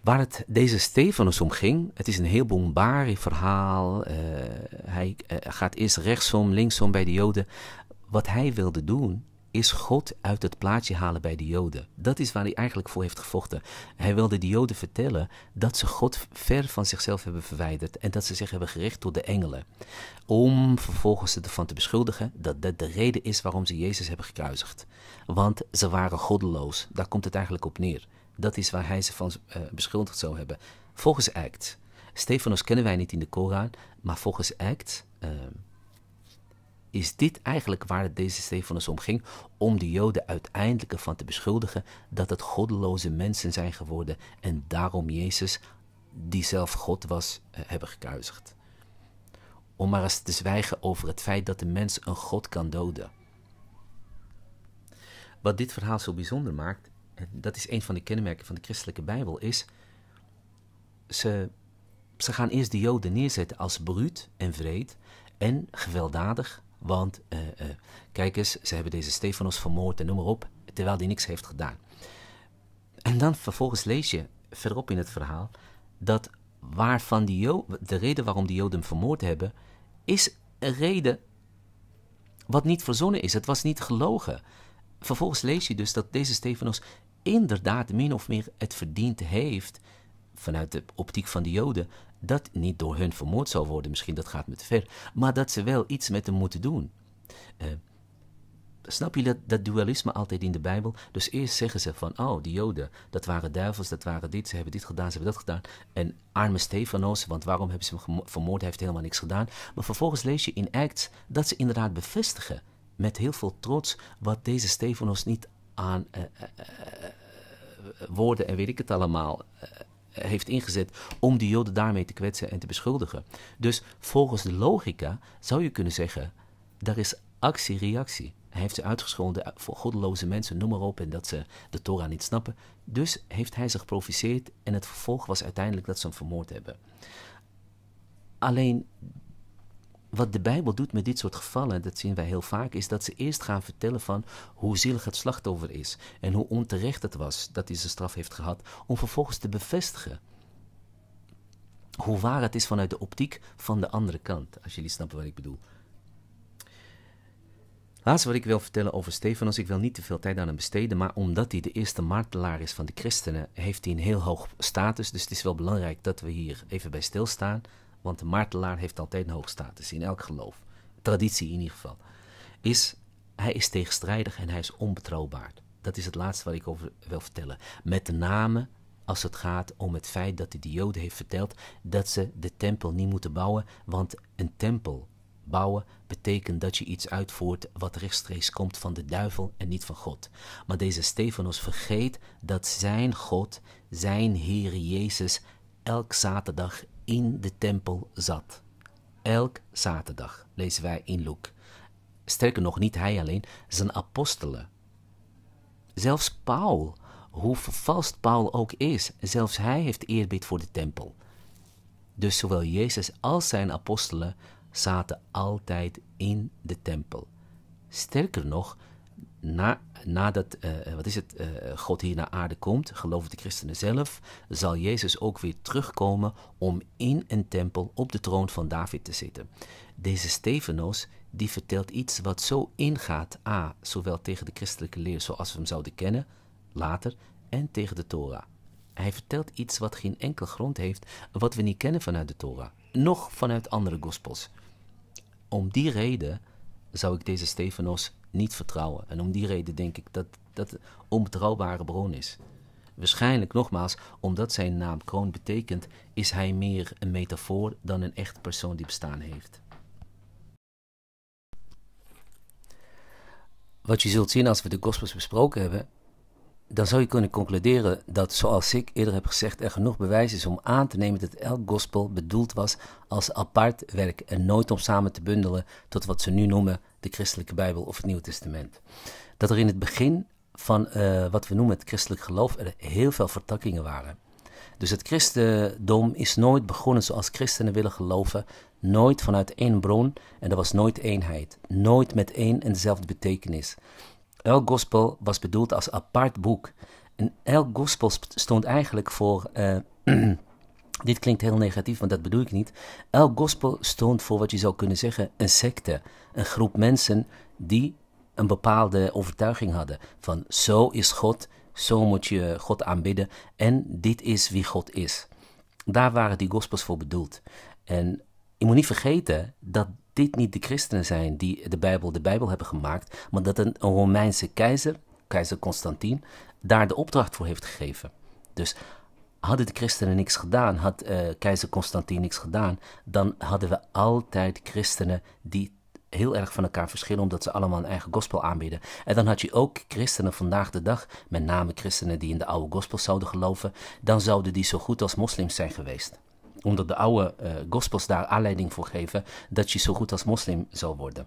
A: Waar het deze Stefanus om ging, het is een heel bombarie verhaal. Eh, hij eh, gaat eerst rechtsom, linksom bij de Joden. Wat hij wilde doen, is God uit het plaatje halen bij de Joden. Dat is waar hij eigenlijk voor heeft gevochten. Hij wilde de Joden vertellen dat ze God ver van zichzelf hebben verwijderd en dat ze zich hebben gericht tot de engelen. Om vervolgens ze ervan te beschuldigen dat dat de reden is waarom ze Jezus hebben gekruisigd. Want ze waren goddeloos. Daar komt het eigenlijk op neer. Dat is waar hij ze van eh, beschuldigd zou hebben. Volgens Act. Stefanos kennen wij niet in de Koran, maar volgens Act. Eh, is dit eigenlijk waar deze Stefanus om ging, om de Joden uiteindelijk ervan te beschuldigen dat het goddeloze mensen zijn geworden en daarom Jezus, die zelf God was, eh, hebben gekruisigd. Om maar eens te zwijgen over het feit dat de mens een God kan doden. Wat dit verhaal zo bijzonder maakt, en eh, dat is een van de kenmerken van de christelijke Bijbel, is ze, ze gaan eerst de Joden neerzetten als bruut en vreed en gewelddadig want uh, kijk eens, ze hebben deze Stefanos vermoord en noem maar op, terwijl hij niks heeft gedaan. En dan vervolgens lees je verderop in het verhaal dat waarvan die de reden waarom die Joden hem vermoord hebben, is een reden wat niet verzonnen is. Het was niet gelogen. Vervolgens lees je dus dat deze Stefanos inderdaad min of meer het verdiend heeft, vanuit de optiek van de Joden, dat niet door hun vermoord zou worden, misschien dat gaat me ver, maar dat ze wel iets met hem moeten doen. Eh, snap je dat, dat dualisme altijd in de Bijbel? Dus eerst zeggen ze van, oh, die Joden, dat waren duivels, dat waren dit, ze hebben dit gedaan, ze hebben dat gedaan. En arme Stefanos, want waarom hebben ze hem vermoord, hij heeft helemaal niks gedaan. Maar vervolgens lees je in Acts dat ze inderdaad bevestigen, met heel veel trots, wat deze Stefanos niet aan eh, eh, woorden en weet ik het allemaal heeft ingezet om de Joden daarmee te kwetsen en te beschuldigen. Dus volgens de logica zou je kunnen zeggen, daar is actie-reactie. Hij heeft ze uitgescholden voor goddeloze mensen, noem maar op, en dat ze de Torah niet snappen. Dus heeft hij ze geproficeerd en het vervolg was uiteindelijk dat ze hem vermoord hebben. Alleen wat de Bijbel doet met dit soort gevallen, dat zien wij heel vaak, is dat ze eerst gaan vertellen van hoe zielig het slachtoffer is en hoe onterecht het was dat hij zijn straf heeft gehad, om vervolgens te bevestigen hoe waar het is vanuit de optiek van de andere kant, als jullie snappen wat ik bedoel. Laatste wat ik wil vertellen over Stefanus, ik wil niet te veel tijd aan hem besteden, maar omdat hij de eerste martelaar is van de christenen, heeft hij een heel hoog status, dus het is wel belangrijk dat we hier even bij stilstaan want de martelaar heeft altijd een hoog status in elk geloof, traditie in ieder geval, is hij is tegenstrijdig en hij is onbetrouwbaar. Dat is het laatste wat ik over wil vertellen. Met name als het gaat om het feit dat de Joden heeft verteld dat ze de tempel niet moeten bouwen, want een tempel bouwen betekent dat je iets uitvoert wat rechtstreeks komt van de duivel en niet van God. Maar deze Stefanos vergeet dat zijn God, zijn Heer Jezus, elk zaterdag in de tempel zat. Elk zaterdag lezen wij in Luke. Sterker nog, niet hij alleen, zijn apostelen. Zelfs Paul, hoe vervalst Paul ook is, zelfs hij heeft eerbied voor de tempel. Dus zowel Jezus als zijn apostelen zaten altijd in de tempel. Sterker nog, na nadat, eh, eh, wat is het, eh, God hier naar aarde komt, geloven de christenen zelf, zal Jezus ook weer terugkomen om in een tempel op de troon van David te zitten. Deze Stefanos, die vertelt iets wat zo ingaat, a, zowel tegen de christelijke leer zoals we hem zouden kennen, later, en tegen de Torah. Hij vertelt iets wat geen enkel grond heeft, wat we niet kennen vanuit de Torah, nog vanuit andere gospels. Om die reden zou ik deze Stefanos niet vertrouwen. En om die reden denk ik dat dat een onbetrouwbare bron is. Waarschijnlijk, nogmaals, omdat zijn naam kroon betekent, is hij meer een metafoor dan een echt persoon die bestaan heeft. Wat je zult zien als we de Gospels besproken hebben, dan zou je kunnen concluderen dat, zoals ik eerder heb gezegd, er genoeg bewijs is om aan te nemen dat elk gospel bedoeld was als apart werk en nooit om samen te bundelen tot wat ze nu noemen de christelijke Bijbel of het Nieuwe Testament. Dat er in het begin van eh, wat we noemen het christelijk geloof er heel veel vertakkingen waren. Dus het christendom is nooit begonnen zoals christenen willen geloven, nooit vanuit één bron en er was nooit eenheid, nooit met één en dezelfde betekenis. Elk gospel was bedoeld als apart boek en elk gospel stond eigenlijk voor eh, [CLEARS THROAT] dit klinkt heel negatief, want dat bedoel ik niet. Elk gospel stond voor wat je zou kunnen zeggen een secte een groep mensen die een bepaalde overtuiging hadden van zo is God, zo moet je God aanbidden en dit is wie God is. Daar waren die gospels voor bedoeld. En je moet niet vergeten dat dit niet de christenen zijn die de Bijbel de Bijbel hebben gemaakt, maar dat een Romeinse keizer, keizer Constantine, daar de opdracht voor heeft gegeven. Dus hadden de christenen niks gedaan, had eh, keizer Constantine niks gedaan, dan hadden we altijd christenen die heel erg van elkaar verschillen, omdat ze allemaal een eigen gospel aanbieden. En dan had je ook christenen vandaag de dag, met name christenen die in de oude gospel zouden geloven, dan zouden die zo goed als moslims zijn geweest omdat de oude eh, gospels daar aanleiding voor geven dat je zo goed als moslim zou worden.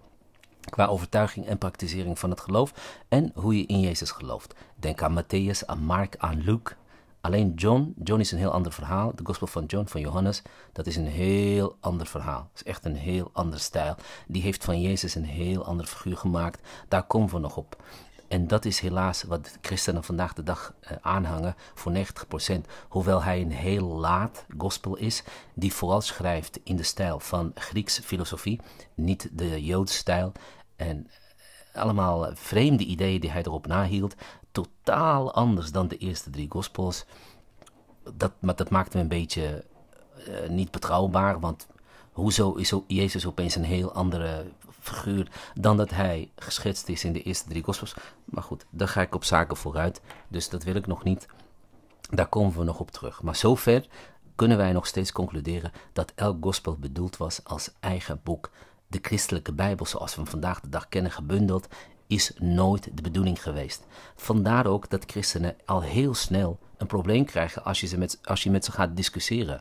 A: Qua overtuiging en praktisering van het geloof en hoe je in Jezus gelooft. Denk aan Matthäus, aan Mark, aan Luke, Alleen John, John is een heel ander verhaal. De Gospel van John, van Johannes, dat is een heel ander verhaal. Het is echt een heel ander stijl. Die heeft van Jezus een heel ander figuur gemaakt. Daar komen we nog op. En dat is helaas wat christenen vandaag de dag eh, aanhangen voor 90%. Hoewel hij een heel laat gospel is, die vooral schrijft in de stijl van Griekse filosofie, niet de Joodse stijl. En eh, allemaal vreemde ideeën die hij erop nahield totaal anders dan de eerste drie gospels. Dat, maar dat maakt me een beetje eh, niet betrouwbaar, want hoezo is Jezus opeens een heel andere figuur dan dat hij geschetst is in de eerste drie gospels? Maar goed, daar ga ik op zaken vooruit, dus dat wil ik nog niet. Daar komen we nog op terug. Maar zover kunnen wij nog steeds concluderen dat elk gospel bedoeld was als eigen boek. De christelijke Bijbel, zoals we hem vandaag de dag kennen, gebundeld is nooit de bedoeling geweest. Vandaar ook dat christenen al heel snel een probleem krijgen als je, ze met, als je met ze gaat discussiëren.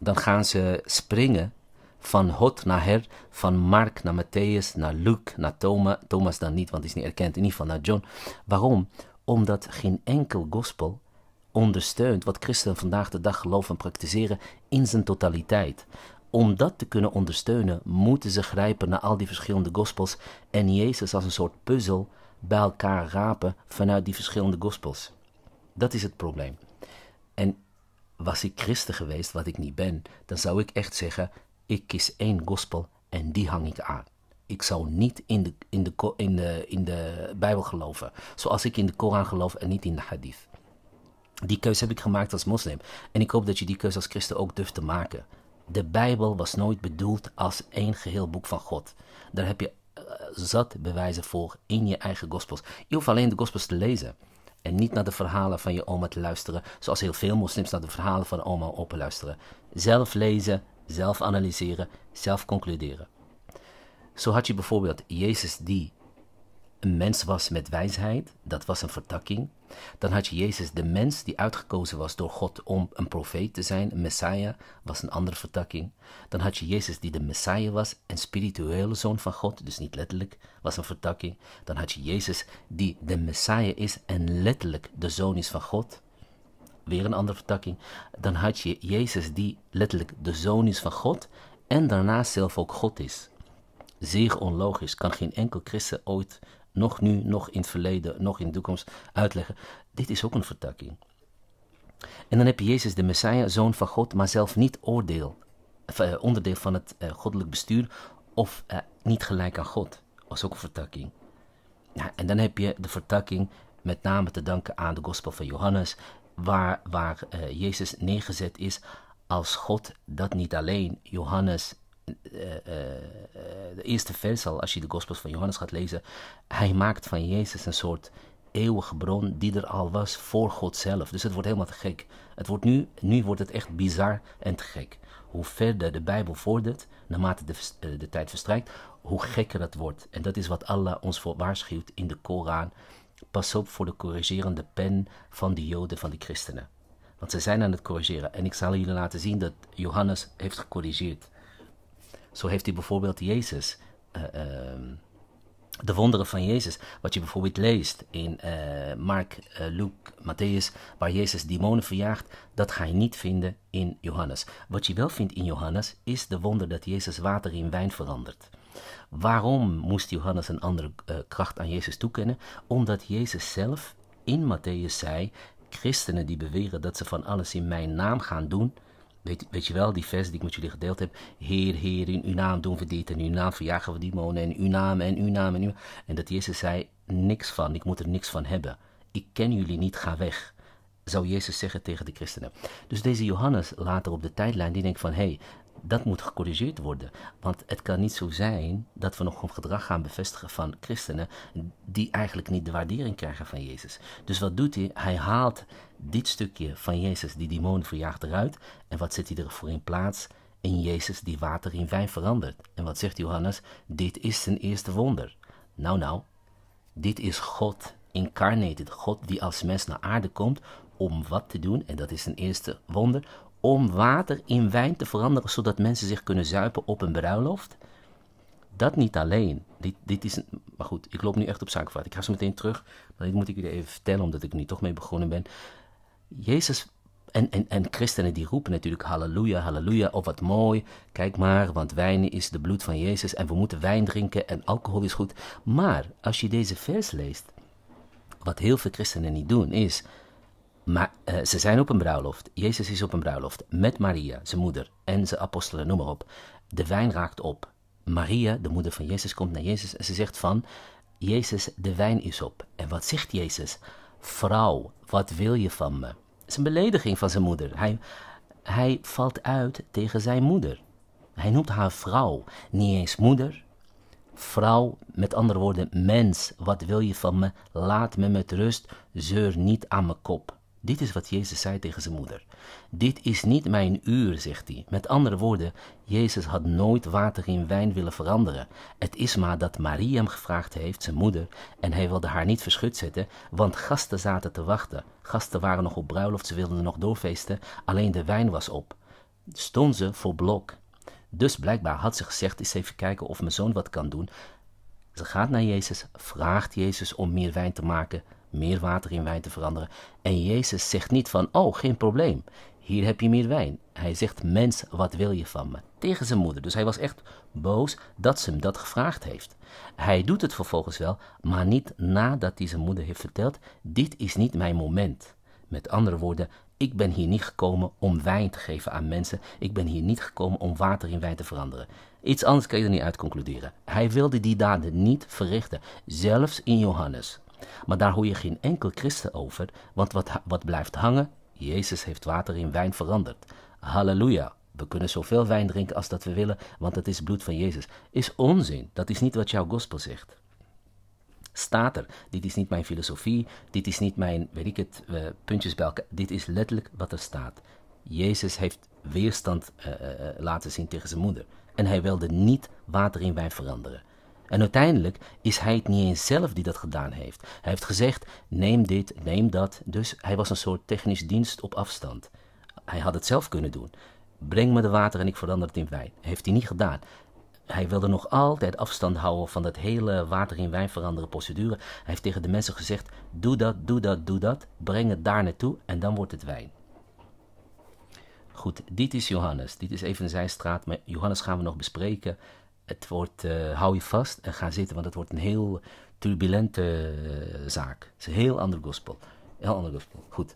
A: Dan gaan ze springen van Hot naar Her, van Mark naar Matthäus, naar Luke, naar Thomas. Thomas dan niet, want die is niet erkend, in ieder geval naar John. Waarom? Omdat geen enkel gospel ondersteunt wat christenen vandaag de dag geloven en praktiseren in zijn totaliteit om dat te kunnen ondersteunen, moeten ze grijpen naar al die verschillende gospels en Jezus als een soort puzzel bij elkaar rapen vanuit die verschillende gospels. Dat is het probleem. En was ik christen geweest, wat ik niet ben, dan zou ik echt zeggen: ik kies één gospel en die hang ik aan. Ik zou niet in de, in de, in de, in de Bijbel geloven, zoals ik in de Koran geloof en niet in de Hadith. Die keuze heb ik gemaakt als moslim. En ik hoop dat je die keuze als christen ook durft te maken. De Bijbel was nooit bedoeld als één geheel boek van God. Daar heb je eh, zat bewijzen voor in je eigen gospels. Je hoeft alleen de gospels te lezen. En niet naar de verhalen van je oma te luisteren, zoals heel veel moslims naar de verhalen van oma open luisteren. Zelf lezen, zelf analyseren, zelf concluderen. Zo had je bijvoorbeeld Jezus die een mens was met wijsheid, dat was een vertakking. Dan had je Jezus, de mens die uitgekozen was door God om een profeet te zijn, een Messiah, was een andere vertakking. Dan had je Jezus die de Messiah was, en spirituele zoon van God, dus niet letterlijk, was een vertakking. Dan had je Jezus die de Messiah is en letterlijk de zoon is van God, weer een andere vertakking. Dan had je Jezus die letterlijk de zoon is van God en daarnaast zelf ook God is. Zeer onlogisch, kan geen enkel christen ooit nog nu, nog in het verleden, nog in de toekomst uitleggen. Dit is ook een vertakking. En dan heb je Jezus de Messiah, zoon van God, maar zelf niet oordeel, eh, onderdeel van het eh, goddelijk bestuur of eh, niet gelijk aan God. Dat ook een vertakking. en dan heb je de vertakking met name te danken aan de Gospel van Johannes, waar, waar Jezus neergezet is als God, dat niet alleen. Johannes eh, eh, eh, de eerste vers al, als je de Gospels van Johannes gaat lezen, hij maakt van Jezus een soort eeuwige bron die er al was voor God zelf. Dus het wordt helemaal te gek. Het wordt nu, nu wordt het echt bizar en te gek. Hoe verder de Bijbel vordert, naarmate de, de tijd verstrijkt, hoe gekker het wordt. En dat is wat Allah ons voor waarschuwt in de Koran. Pas op voor de corrigerende pen van de Joden, van de christenen. Want ze zijn aan het corrigeren. En ik zal jullie laten zien dat Johannes heeft gecorrigeerd. Zo heeft hij bijvoorbeeld Jezus, eh, ehm, de wonderen van Jezus, wat je bijvoorbeeld leest in eh, Mark, eh, Luke, Matthäus, waar Jezus demonen verjaagt, dat ga je niet vinden in Johannes. Wat je wel vindt in Johannes is de wonder dat Jezus water in wijn verandert. Waarom moest Johannes een andere kracht aan Jezus toekennen? Omdat Jezus zelf in Matthäus zei: Christenen die beweren dat ze van alles in mijn naam gaan doen, Weet, je wel, die vers die ik met jullie gedeeld heb. Heer, Heer, in uw naam doen we dit en uw naam verjagen we die demonen en uw naam en uw naam en uw En dat Jezus zei, niks van, ik moet er niks van hebben. Ik ken jullie niet, ga weg. Zou Jezus zeggen tegen de christenen. Dus deze Johannes later op de tijdlijn, die denkt van, hé, hey, dat moet gecorrigeerd worden. Want het kan niet zo zijn dat we nog een gedrag gaan bevestigen van christenen die eigenlijk niet de waardering krijgen van Jezus. Dus wat doet hij? Hij haalt dit stukje van Jezus die demonen verjaagt eruit. En wat zet hij er voor in plaats? In Jezus die water in wijn verandert. En wat zegt Johannes? Dit is zijn eerste wonder. Nou, nou, dit is God incarnated. God die als mens naar aarde komt om wat te doen, en dat is zijn eerste wonder, om water in wijn te veranderen, zodat mensen zich kunnen zuipen op een bruiloft. Dat niet alleen. Dit, dit is maar goed, ik loop nu echt op zaakvaart. Ik ga zo meteen terug, maar dit moet ik jullie even vertellen, omdat ik nu toch mee begonnen ben. Jezus en, en, en christenen die roepen natuurlijk halleluja, halleluja, of oh, wat mooi. Kijk maar, want wijn is de bloed van Jezus en we moeten wijn drinken en alcohol is goed. Maar als je deze vers leest, wat heel veel christenen niet doen is, maar, eh, ze zijn op een bruiloft. Jezus is op een bruiloft met Maria, zijn moeder en zijn apostelen, noem maar op. De wijn raakt op. Maria, de moeder van Jezus, komt naar Jezus en ze zegt van, Jezus, de wijn is op. En wat zegt Jezus? Vrouw, wat wil je van me? Het is een belediging van zijn moeder. Hij, hij valt uit tegen zijn moeder. Hij noemt haar vrouw, niet eens moeder. Vrouw, met andere woorden, mens, wat wil je van me? Laat me met rust, zeur niet aan mijn kop. Dit is wat Jezus zei tegen zijn moeder. Dit is niet mijn uur, zegt hij. Met andere woorden, Jezus had nooit water in wijn willen veranderen. Het is maar dat Maria hem gevraagd heeft, zijn moeder, en hij wilde haar niet verschut zetten, want gasten zaten te wachten. Gasten waren nog op bruiloft, ze wilden nog doorfeesten, alleen de wijn was op. Stond ze voor blok. Dus blijkbaar had ze gezegd, eens even kijken of mijn zoon wat kan doen. Ze gaat naar Jezus, vraagt Jezus om meer wijn te maken meer water in wijn te veranderen. En Jezus zegt niet van, oh, geen probleem, hier heb je meer wijn. Hij zegt, mens, wat wil je van me? Tegen zijn moeder. Dus hij was echt boos dat ze hem dat gevraagd heeft. Hij doet het vervolgens wel, maar niet nadat hij zijn moeder heeft verteld, dit is niet mijn moment. Met andere woorden, ik ben hier niet gekomen om wijn te geven aan mensen. Ik ben hier niet gekomen om water in wijn te veranderen. Iets anders kan je er niet uit concluderen. Hij wilde die daden niet verrichten, zelfs in Johannes. Maar daar hoor je geen enkel christen over, want wat, wat blijft hangen? Jezus heeft water in wijn veranderd. Halleluja. We kunnen zoveel wijn drinken als dat we willen, want het is bloed van Jezus. Is onzin. Dat is niet wat jouw gospel zegt. Staat er. Dit is niet mijn filosofie. Dit is niet mijn, weet ik het, uh, puntjes bij elkaar. Dit is letterlijk wat er staat. Jezus heeft weerstand eh, eh, laten zien tegen zijn moeder. En hij wilde niet water in wijn veranderen. En uiteindelijk is hij het niet eens zelf die dat gedaan heeft. Hij heeft gezegd: neem dit, neem dat. Dus hij was een soort technisch dienst op afstand. Hij had het zelf kunnen doen. Breng me de water en ik verander het in wijn. Heeft hij niet gedaan. Hij wilde nog altijd afstand houden van dat hele water in wijn veranderen procedure. Hij heeft tegen de mensen gezegd: doe dat, doe dat, doe dat. Breng het daar naartoe en dan wordt het wijn. Goed, dit is Johannes. Dit is even een zijstraat, maar Johannes gaan we nog bespreken het wordt, eh, hou je vast en ga zitten, want het wordt een heel turbulente eh, zaak. Het is een heel ander gospel. Heel ander gospel. Goed.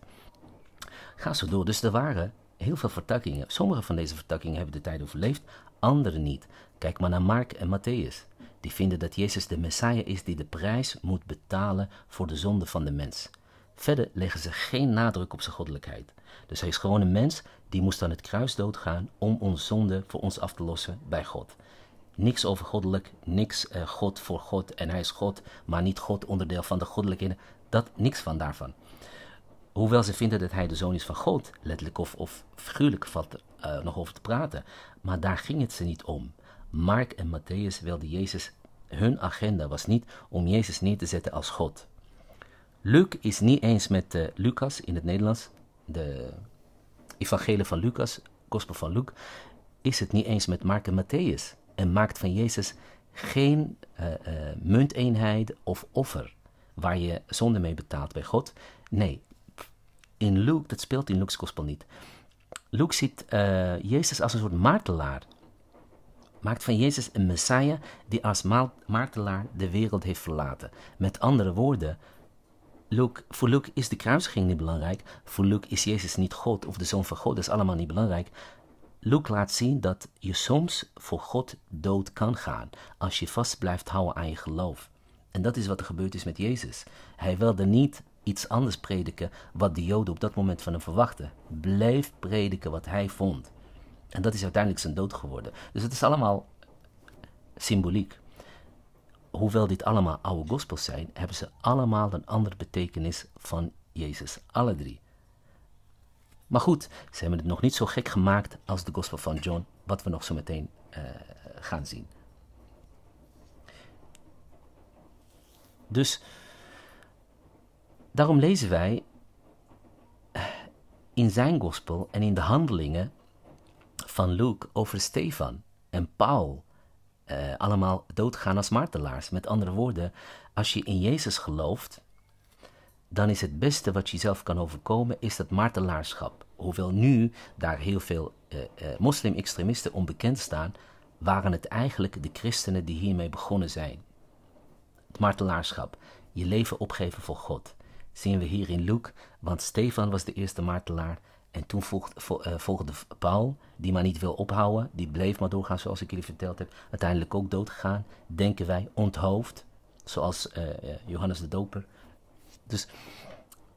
A: Ga zo door. Dus er waren heel veel vertakkingen. Sommige van deze vertakkingen hebben de tijd overleefd, andere niet. Kijk maar naar Mark en Matthäus. Die vinden dat Jezus de Messiah is die de prijs moet betalen voor de zonde van de mens. Verder leggen ze geen nadruk op zijn goddelijkheid. Dus hij is gewoon een mens die moest aan het kruis doodgaan om onze zonde voor ons af te lossen bij God. Niks over goddelijk, niks eh, God voor God en hij is God, maar niet God onderdeel van de goddelijkheden. Dat, niks van daarvan. Hoewel ze vinden dat hij de zoon is van God, letterlijk of, of figuurlijk valt eh, nog over te praten. Maar daar ging het ze niet om. Mark en Matthäus wilden Jezus, hun agenda was niet om Jezus neer te zetten als God. Luc is niet eens met eh, Lucas in het Nederlands, de evangelie van Lucas, gospel van Luc, is het niet eens met Mark en Matthäus en maakt van Jezus geen eh, eh, munteenheid of offer waar je zonde mee betaalt bij God. Nee, in Luke, dat speelt in Luke's gospel niet. Luke ziet eh, Jezus als een soort martelaar. Maakt van Jezus een Messiah die als martelaar de wereld heeft verlaten. Met andere woorden, Luke, voor Luke is de kruisiging niet belangrijk. Voor Luke is Jezus niet God of de Zoon van God. Dat is allemaal niet belangrijk. Luke laat zien dat je soms voor God dood kan gaan als je vast blijft houden aan je geloof. En dat is wat er gebeurd is met Jezus. Hij wilde niet iets anders prediken wat de Joden op dat moment van hem verwachten. Bleef prediken wat hij vond. En dat is uiteindelijk zijn dood geworden. Dus het is allemaal symboliek. Hoewel dit allemaal oude gospels zijn, hebben ze allemaal een andere betekenis van Jezus. Alle drie. Maar goed, ze hebben het nog niet zo gek gemaakt als de Gospel van John, wat we nog zo meteen eh, gaan zien. Dus daarom lezen wij eh, in zijn gospel en in de handelingen van Luke over Stefan en Paul. Eh, allemaal doodgaan als martelaars. Met andere woorden, als je in Jezus gelooft, dan is het beste wat je zelf kan overkomen, is dat martelaarschap hoewel nu daar heel veel eh, eh, moslim-extremisten onbekend staan, waren het eigenlijk de christenen die hiermee begonnen zijn. Het martelaarschap, je leven opgeven voor God, zien we hier in Luke, want Stefan was de eerste martelaar en toen volgde, eh, volgde Paul, die maar niet wil ophouden, die bleef maar doorgaan zoals ik jullie verteld heb, uiteindelijk ook doodgegaan, denken wij, onthoofd, zoals Johannes de Doper. Dus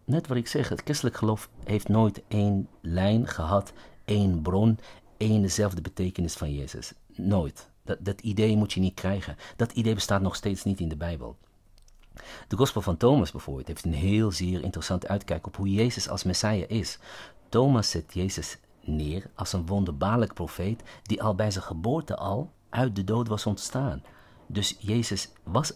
A: net wat ik zeg, het christelijk geloof heeft nooit één lijn gehad, één bron, één dezelfde betekenis van Jezus. Nooit. Dat, dat idee moet je niet krijgen. Dat idee bestaat nog steeds niet in de Bijbel. De Gospel van Thomas bijvoorbeeld heeft een heel zeer interessant uitkijk op hoe Jezus als Messiah is. Thomas zet Jezus neer als een wonderbaarlijk profeet die al bij zijn geboorte al uit de dood was ontstaan. Dus Jezus was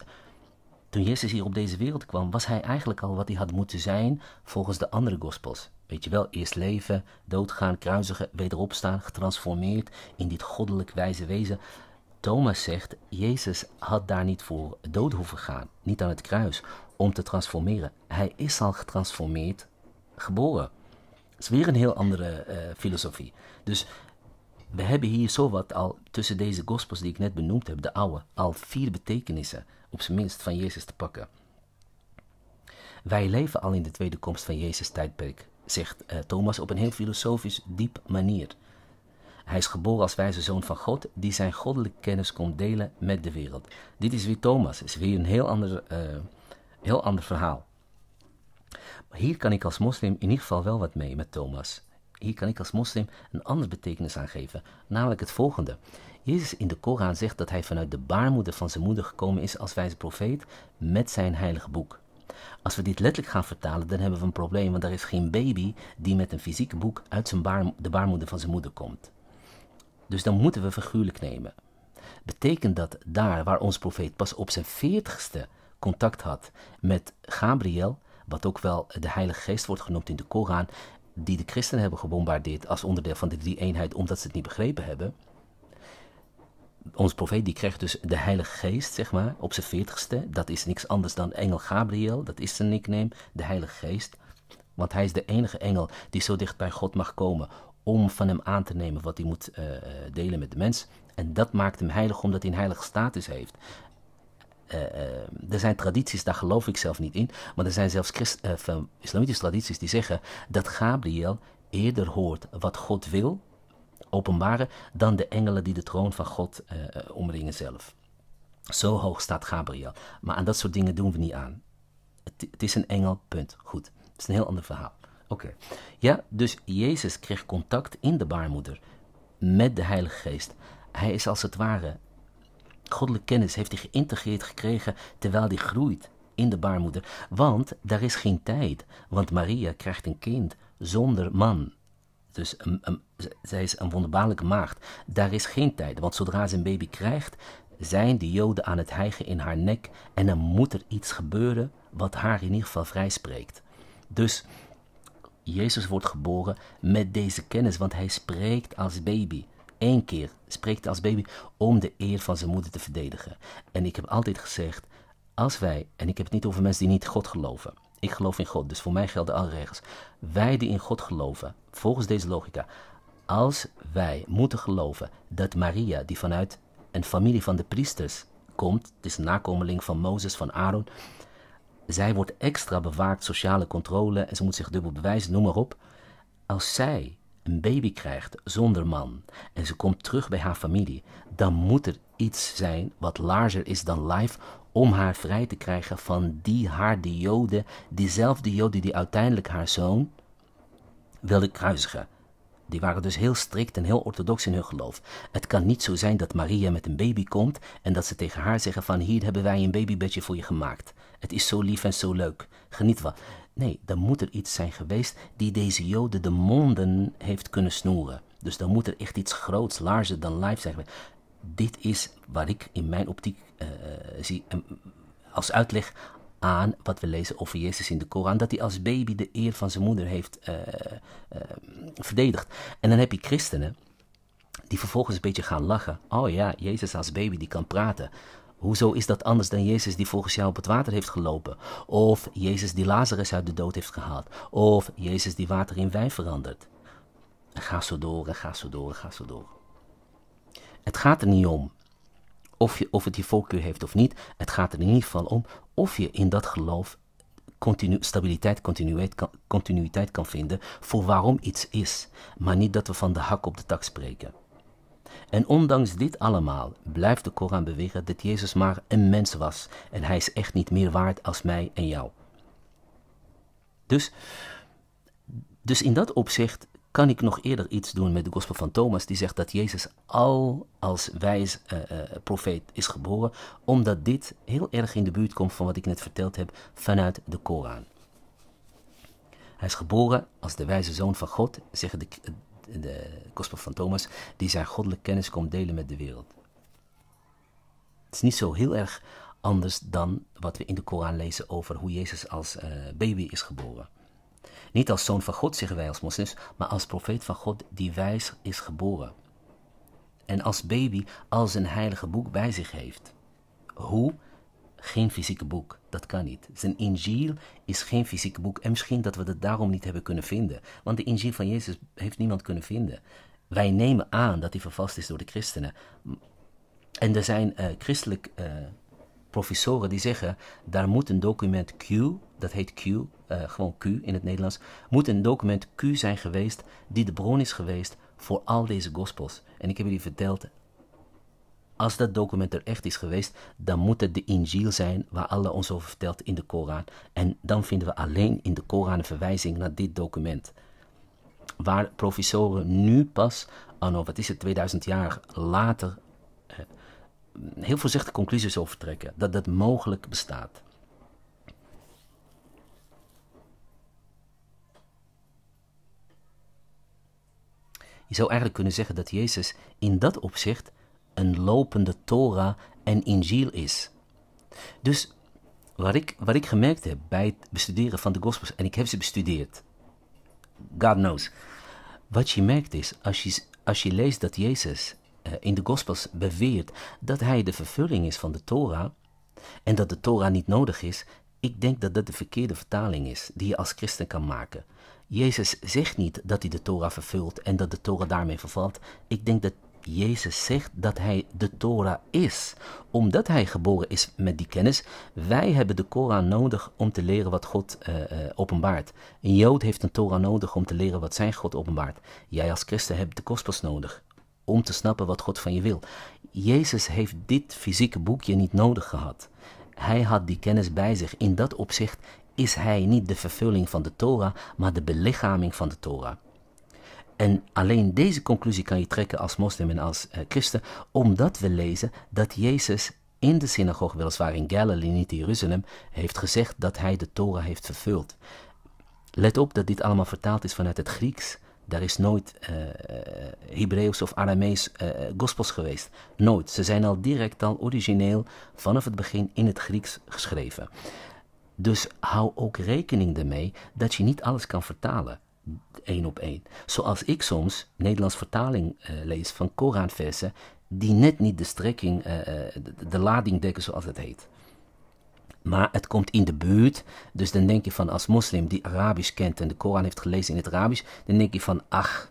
A: toen Jezus hier op deze wereld kwam, was hij eigenlijk al wat hij had moeten zijn volgens de andere gospels. Weet je wel, eerst leven, doodgaan, kruisigen, wederopstaan, getransformeerd in dit goddelijk wijze wezen. Thomas zegt, Jezus had daar niet voor dood hoeven gaan, niet aan het kruis, om te transformeren. Hij is al getransformeerd geboren. Dat is weer een heel andere eh, filosofie. Dus we hebben hier zowat al tussen deze gospels die ik net benoemd heb, de oude, al vier betekenissen op zijn minst van Jezus te pakken. Wij leven al in de tweede komst van Jezus tijdperk, zegt eh, Thomas op een heel filosofisch diep manier. Hij is geboren als wijze zoon van God, die zijn goddelijke kennis kon delen met de wereld. Dit is weer Thomas, is weer een heel ander, eh, heel ander verhaal. Hier kan ik als moslim in ieder geval wel wat mee met Thomas. Hier kan ik als moslim een andere betekenis aan geven, namelijk het volgende. Jezus in de Koran zegt dat hij vanuit de baarmoeder van zijn moeder gekomen is als wijze profeet met zijn heilige boek. Als we dit letterlijk gaan vertalen, dan hebben we een probleem, want er is geen baby die met een fysiek boek uit zijn baar, de baarmoeder van zijn moeder komt. Dus dan moeten we figuurlijk nemen. Betekent dat daar waar ons profeet pas op zijn veertigste contact had met Gabriel, wat ook wel de Heilige Geest wordt genoemd in de Koran, die de christenen hebben gebombardeerd als onderdeel van de drie eenheid, omdat ze het niet begrepen hebben. Ons profeet die krijgt dus de Heilige Geest, zeg maar, op zijn veertigste. Dat is niks anders dan engel Gabriel, dat is zijn nickname, de Heilige Geest. Want hij is de enige engel die zo dicht bij God mag komen om van hem aan te nemen wat hij moet eh, eh, delen met de mens. En dat maakt hem heilig omdat hij een heilige status heeft. Eh, eh, er zijn tradities, daar geloof ik zelf niet in, maar er zijn zelfs eh, islamitische tradities die zeggen dat Gabriel eerder hoort wat God wil openbaren dan de engelen die de troon van God omringen zelf. Zo hoog staat Gabriel. Maar aan dat soort dingen doen we niet aan. Het, is een engel, punt. Goed. Het is een heel ander verhaal. Oké. Ja, dus Jezus kreeg contact in de baarmoeder met de Heilige Geest. Hij is als het ware Goddelijke kennis heeft hij geïntegreerd gekregen terwijl hij groeit in de baarmoeder. Want daar is geen tijd, want Maria krijgt een kind zonder man. Dus zij is een wonderbaarlijke maagd. Daar is geen tijd, want zodra ze een baby krijgt, zijn de joden aan het hijgen in haar nek en dan moet er iets gebeuren wat haar in ieder geval vrijspreekt. Dus Jezus wordt geboren met deze kennis, want hij spreekt als baby één keer spreekt als baby om de eer van zijn moeder te verdedigen. En ik heb altijd gezegd, als wij, en ik heb het niet over mensen die niet God geloven, ik geloof in God, dus voor mij gelden alle regels. Wij die in God geloven, volgens deze logica, als wij moeten geloven dat Maria, die vanuit een familie van de priesters komt, het is dus nakomeling van Mozes, van Aaron, zij wordt extra bewaakt, sociale controle en ze moet zich dubbel bewijzen, noem maar op. Als zij een baby krijgt zonder man en ze komt terug bij haar familie, dan moet er iets zijn wat larger is dan life om haar vrij te krijgen van die haar Joden, diezelfde Joden die uiteindelijk haar zoon wilde kruisigen. Die waren dus heel strikt en heel orthodox in hun geloof. Het kan niet zo zijn dat Maria met een baby komt en dat ze tegen haar zeggen van hier hebben wij een babybedje voor je gemaakt. Het is zo lief en zo leuk. Geniet wel. Nee, dan moet er iets zijn geweest die deze Joden de monden heeft kunnen snoeren. Dus dan moet er echt iets groots, larger dan life zijn geweest. Dit is wat ik in mijn optiek eh, eh, zie ehm, als uitleg aan wat we lezen over Jezus in de Koran. Dat hij als baby de eer van zijn moeder heeft eh, verdedigd. En dan heb je christenen die vervolgens een beetje gaan lachen. Oh ja, Jezus als baby die kan praten. Hoezo is dat anders dan Jezus die volgens jou op het water heeft gelopen? Of Jezus die Lazarus uit de dood heeft gehaald? Of Jezus die water in wijn verandert? ga zo door, ga zo door, ga zo door. Het gaat er niet om of, je, of het die voorkeur heeft of niet. Het gaat er in ieder geval om of je in dat geloof continu, stabiliteit, continuïteit kan, continuïteit kan vinden voor waarom iets is. Maar niet dat we van de hak op de tak spreken. En ondanks dit allemaal blijft de Koran beweren dat Jezus maar een mens was en hij is echt niet meer waard als mij en jou. Dus, dus in dat opzicht kan ik nog eerder iets doen met de Gospel van Thomas, die zegt dat Jezus al als wijs uh, profeet is geboren, omdat dit heel erg in de buurt komt van wat ik net verteld heb vanuit de Koran. Hij is geboren als de wijze zoon van God, zeggen de, de Gospel van Thomas, die zijn goddelijke kennis komt delen met de wereld. Het is niet zo heel erg anders dan wat we in de Koran lezen over hoe Jezus als eh, baby is geboren. Niet als zoon van God, zeggen wij als moslims, maar als profeet van God die wijs is geboren. En als baby al zijn heilige boek bij zich heeft. Hoe geen fysieke boek. Dat kan niet. Zijn Injil is geen fysieke boek. En misschien dat we het daarom niet hebben kunnen vinden. Want de Injil van Jezus heeft niemand kunnen vinden. Wij nemen aan dat hij vervast is door de christenen. En er zijn christelijke eh, christelijk eh, professoren die zeggen, daar moet een document Q, dat heet Q, eh, gewoon Q in het Nederlands, moet een document Q zijn geweest die de bron is geweest voor al deze gospels. En ik heb jullie verteld, als dat document er echt is geweest, dan moet het de Injil zijn waar Allah ons over vertelt in de Koran. En dan vinden we alleen in de Koran een verwijzing naar dit document. Waar professoren nu pas, of oh wat is het, 2000 jaar later, eh, heel voorzichtig conclusies over trekken. Dat dat mogelijk bestaat. Je zou eigenlijk kunnen zeggen dat Jezus in dat opzicht een lopende Torah en Injil is. Dus wat ik, wat ik gemerkt heb bij het bestuderen van de Gospels, en ik heb ze bestudeerd, God knows. Wat je merkt is, als je, als je leest dat Jezus eh, in de Gospels beweert dat hij de vervulling is van de Torah, en dat de Torah niet nodig is, ik denk dat dat de verkeerde vertaling is die je als christen kan maken. Jezus zegt niet dat hij de Torah vervult en dat de Torah daarmee vervalt. Ik denk dat Jezus zegt dat hij de Torah is. Omdat hij geboren is met die kennis, wij hebben de Koran nodig om te leren wat God eh, eh, openbaart. Een Jood heeft een Torah nodig om te leren wat zijn God openbaart. Jij als christen hebt de kosmos nodig om te snappen wat God van je wil. Jezus heeft dit fysieke boekje niet nodig gehad. Hij had die kennis bij zich. In dat opzicht is hij niet de vervulling van de Torah, maar de belichaming van de Torah. En alleen deze conclusie kan je trekken als moslim en als eh, christen, omdat we lezen dat Jezus in de synagoge, weliswaar in Galilee, niet in Jeruzalem, heeft gezegd dat hij de Torah heeft vervuld. Let op dat dit allemaal vertaald is vanuit het Grieks. Daar is nooit uh, Hebreeuws of Aramees gospels geweest. Nooit. Ze zijn al direct al origineel vanaf het begin in het Grieks geschreven. Dus hou ook rekening ermee dat je niet alles kan vertalen één op één. Zoals ik soms Nederlands vertaling eh, lees van Koranversen die net niet de strekking, eh, eh, de, de, lading dekken zoals het heet. Maar het komt in de buurt, dus dan denk je van als moslim die Arabisch kent en de Koran heeft gelezen in het Arabisch, dan denk je van ach,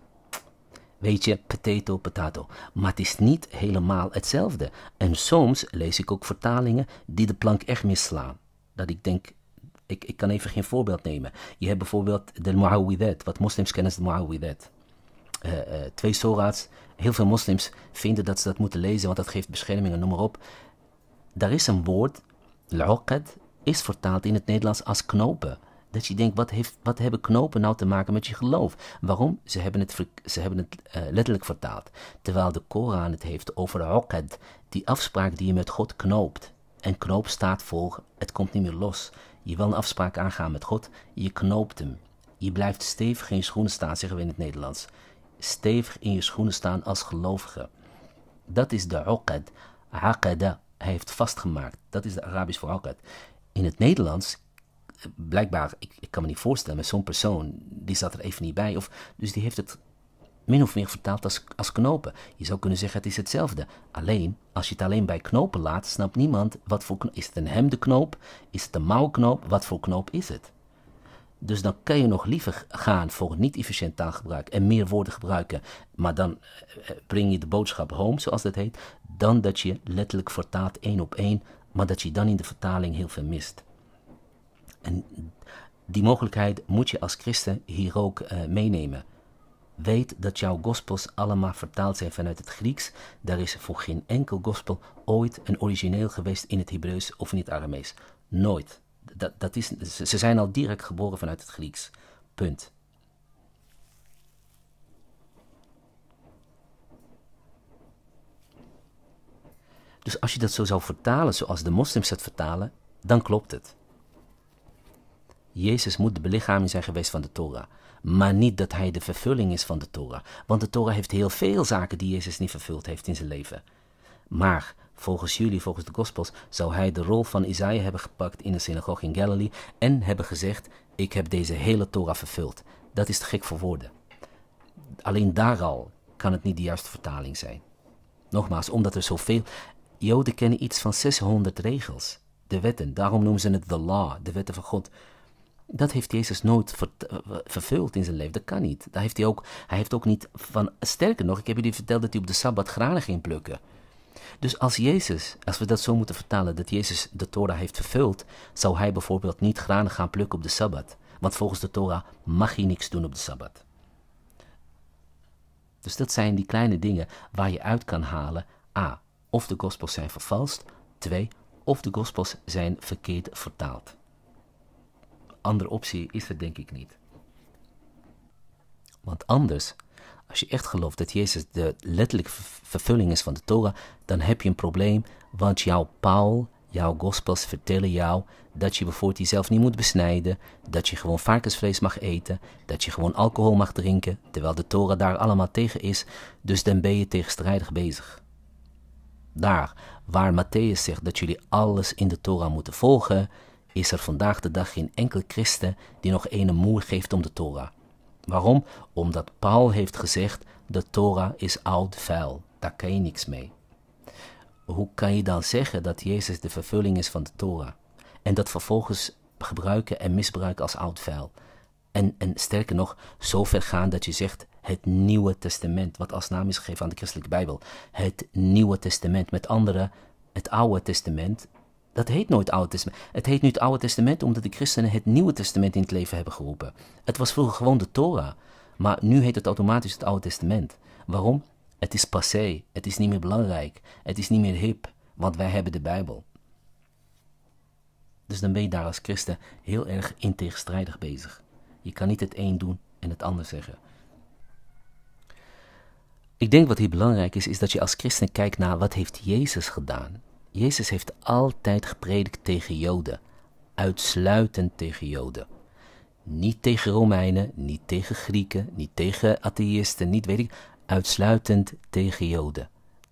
A: weet je, potato, potato. Maar het is niet helemaal hetzelfde. En soms lees ik ook vertalingen die de plank echt misslaan. Dat ik denk, ik, ik kan even geen voorbeeld nemen. Je hebt bijvoorbeeld de Muawwidat, wat moslims kennen als de Muawwidat. Eh, eh, twee sora's. Heel veel moslims vinden dat ze dat moeten lezen, want dat geeft bescherming en noem maar op. Daar is een woord, al is vertaald in het Nederlands als knopen. Dat je denkt, wat, heeft, wat hebben knopen nou te maken met je geloof? Waarom? Ze hebben het, ze hebben het eh, letterlijk vertaald. Terwijl de Koran het heeft over uqad, die afspraak die je met God knoopt. En knoop staat voor, het komt niet meer los. Je wil een afspraak aangaan met God, je knoopt hem. Je blijft stevig in je schoenen staan, zeggen we in het Nederlands. Stevig in je schoenen staan als gelovige. Dat is de uqad. Aqada. Hij heeft vastgemaakt. Dat is de Arabisch voor uqad. In het Nederlands, eh, blijkbaar, ik, ik kan me niet voorstellen, met zo'n persoon, die zat er even niet bij. Of, dus die heeft het min of meer vertaald als, als knopen. Je zou kunnen zeggen het is hetzelfde. Alleen, als je het alleen bij knopen laat, snapt niemand wat voor knoop. Is het een hemdenknoop? Is het een mouwknoop? Wat voor knoop is het? Dus dan kan je nog liever gaan voor niet-efficiënt taalgebruik en meer woorden gebruiken, maar dan eh, eh, breng je de boodschap home, zoals dat heet, dan dat je letterlijk vertaalt één op één, maar dat je dan in de vertaling heel veel mist. En die mogelijkheid moet je als christen hier ook eh, meenemen. Weet dat jouw gospels allemaal vertaald zijn vanuit het Grieks. Daar is voor geen enkel gospel ooit een origineel geweest in het Hebreeuws of in het Aramees. Nooit. Dat, dat is, ze zijn al direct geboren vanuit het Grieks. Punt. Dus als je dat zo zou vertalen zoals de moslims het vertalen, dan klopt het. Jezus moet de belichaming zijn geweest van de Torah maar niet dat hij de vervulling is van de Torah. Want de Torah heeft heel veel zaken die Jezus niet vervuld heeft in zijn leven. Maar volgens jullie, volgens de Gospels, zou hij de rol van Isaiah hebben gepakt in de synagoge in Galilee en hebben gezegd: Ik heb deze hele Torah vervuld. Dat is te gek voor woorden. Alleen daar al kan het niet de juiste vertaling zijn. Nogmaals, omdat er zoveel. Joden kennen iets van 600 regels, de wetten. Daarom noemen ze het de law, de wetten van God. Dat heeft Jezus nooit eh, vervuld in zijn leven. Dat kan niet. Daar heeft hij, ook, hij heeft ook niet van. Sterker nog, ik heb jullie verteld dat hij op de sabbat granen ging plukken. Dus als Jezus, als we dat zo moeten vertalen, dat Jezus de Torah heeft vervuld, zou hij bijvoorbeeld niet granen gaan plukken op de sabbat. Want volgens de Torah mag hij niks doen op de sabbat. Dus dat zijn die kleine dingen waar je uit kan halen: a. Of de gospels zijn vervalst. 2. Of de gospels zijn verkeerd vertaald andere optie is er denk ik niet. Want anders, als je echt gelooft dat Jezus de letterlijke vervulling is van de Torah, dan heb je een probleem, want jouw Paul, jouw gospels vertellen jou dat je bijvoorbeeld jezelf niet moet besnijden, dat je gewoon varkensvlees mag eten, dat je gewoon alcohol mag drinken, terwijl de Torah daar allemaal tegen is, dus dan ben je tegenstrijdig bezig. Daar, waar Matthäus zegt dat jullie alles in de Torah moeten volgen, is er vandaag de dag geen enkel christen die nog ene moer geeft om de Torah. Waarom? Omdat Paul heeft gezegd, de Torah is oud vuil, daar kan je niks mee. Hoe kan je dan zeggen dat Jezus de vervulling is van de Torah? En dat vervolgens gebruiken en misbruiken als oud vuil. En, en sterker nog, zo ver gaan dat je zegt het Nieuwe Testament, wat als naam is gegeven aan de christelijke Bijbel. Het Nieuwe Testament, met andere, het Oude Testament dat heet nooit Oude Testament. Het heet nu het Oude Testament omdat de christenen het Nieuwe Testament in het leven hebben geroepen. Het was vroeger gewoon de Torah, maar nu heet het automatisch het Oude Testament. Waarom? Het is passé, het is niet meer belangrijk, het is niet meer hip, want wij hebben de Bijbel. Dus dan ben je daar als christen heel erg in tegenstrijdig bezig. Je kan niet het een doen en het ander zeggen. Ik denk wat hier belangrijk is, is dat je als christen kijkt naar wat heeft Jezus gedaan Jezus heeft altijd gepredikt tegen Joden, uitsluitend tegen Joden. Niet tegen Romeinen, niet tegen Grieken, niet tegen atheïsten, niet weet ik, uitsluitend tegen Joden.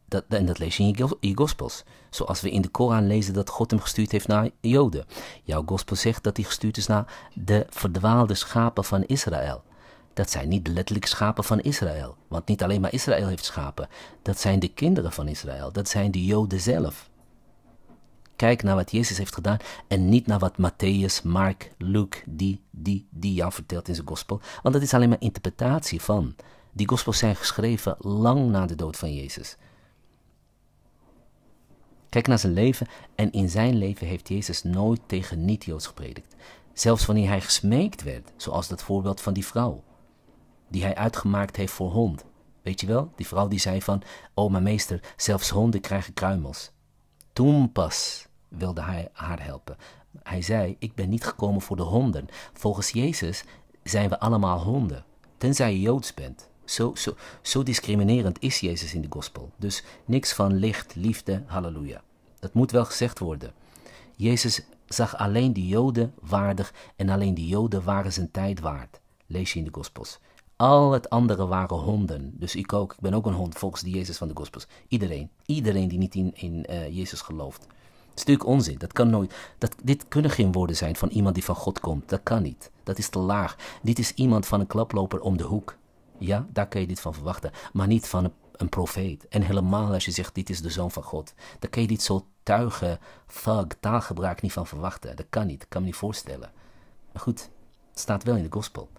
A: Dat, en dat lees je in je Gospels. Zoals we in de Koran lezen dat God hem gestuurd heeft naar Joden. Jouw Gospel zegt dat hij gestuurd is naar de verdwaalde schapen van Israël. Dat zijn niet letterlijk schapen van Israël. Want niet alleen maar Israël heeft schapen. Dat zijn de kinderen van Israël. Dat zijn de Joden zelf. Kijk naar wat Jezus heeft gedaan en niet naar wat Matthäus, Mark, Luke, die, die, die jou vertelt in zijn gospel. Want dat is alleen maar interpretatie van. Die gospels zijn geschreven lang na de dood van Jezus. Kijk naar zijn leven en in zijn leven heeft Jezus nooit tegen niet-Joods gepredikt. Zelfs wanneer hij gesmeekt werd, zoals dat voorbeeld van die vrouw, die hij uitgemaakt heeft voor hond. Weet je wel, die vrouw die zei van, oh mijn meester, zelfs honden krijgen kruimels. Toen pas wilde hij haar helpen. Hij zei: Ik ben niet gekomen voor de honden. Volgens Jezus zijn we allemaal honden, tenzij je joods bent. Zo, zo, zo discriminerend is Jezus in de gospel. Dus niks van licht, liefde, halleluja. Dat moet wel gezegd worden. Jezus zag alleen de Joden waardig en alleen de Joden waren zijn tijd waard. Lees je in de Gospels. Al het andere waren honden. Dus ik ook. Ik ben ook een hond volgens de Jezus van de Gospels. Iedereen. Iedereen die niet in, in eh, Jezus gelooft is natuurlijk onzin. Dat kan nooit. Dat, dit kunnen geen woorden zijn van iemand die van God komt. Dat kan niet. Dat is te laag. Dit is iemand van een klaploper om de hoek. Ja, daar kun je dit van verwachten. Maar niet van een, een profeet. En helemaal als je zegt, dit is de zoon van God. daar kan je dit soort tuigen, thug, taalgebruik niet van verwachten. Dat kan niet. Dat kan me niet voorstellen. Maar goed, het staat wel in de gospel.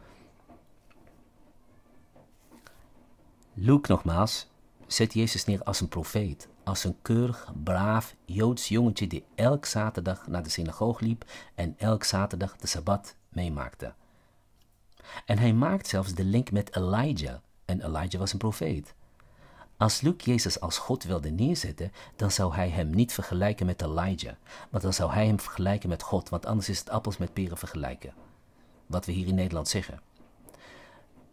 A: Luke nogmaals zet Jezus neer als een profeet, als een keurig, braaf Joods jongetje die elk zaterdag naar de synagoog liep en elk zaterdag de Sabbat meemaakte. En hij maakt zelfs de link met Elijah, en Elijah was een profeet. Als Luke Jezus als God wilde neerzetten, dan zou hij hem niet vergelijken met Elijah, maar dan zou hij hem vergelijken met God, want anders is het appels met peren vergelijken. Wat we hier in Nederland zeggen.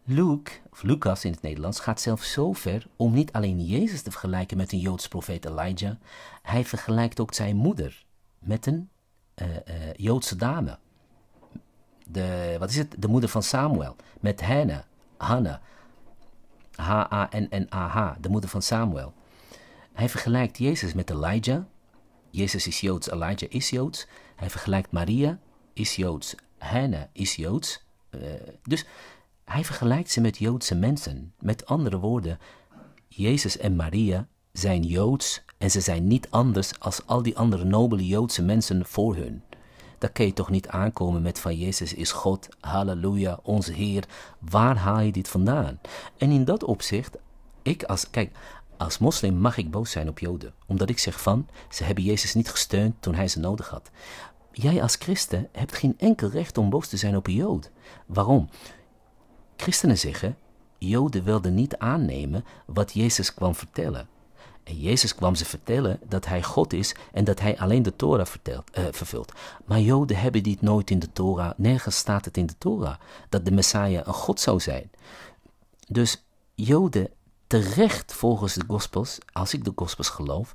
A: Luke, of Lucas in het Nederlands, gaat zelfs zo ver om niet alleen Jezus te vergelijken met een Joods profeet Elijah, hij vergelijkt ook zijn moeder met een eh, eh, Joodse dame. De, wat is het? De moeder van Samuel, met Hannah, Hannah, H-A-N-N-A-H, de moeder van Samuel. Hij vergelijkt Jezus met Elijah. Jezus is Joods, Elijah is Joods. Hij vergelijkt Maria, is Joods, Hannah is Joods. Eh, dus hij vergelijkt ze met Joodse mensen. Met andere woorden, Jezus en Maria zijn Joods en ze zijn niet anders als al die andere nobele Joodse mensen voor hun. Dat kan je toch niet aankomen met van Jezus is God, halleluja, onze Heer. Waar haal je dit vandaan? En in dat opzicht, ik als, kijk, als moslim mag ik boos zijn op Joden, omdat ik zeg van, ze hebben Jezus niet gesteund toen hij ze nodig had. Jij als christen hebt geen enkel recht om boos te zijn op een Jood. Waarom? Christenen zeggen, Joden wilden niet aannemen wat Jezus kwam vertellen. En Jezus kwam ze vertellen dat hij God is en dat hij alleen de Torah eh, vervult. Maar Joden hebben dit nooit in de Torah. Nergens staat het in de Torah dat de Messiah een God zou zijn. Dus Joden terecht volgens de Gospels, als ik de Gospels geloof,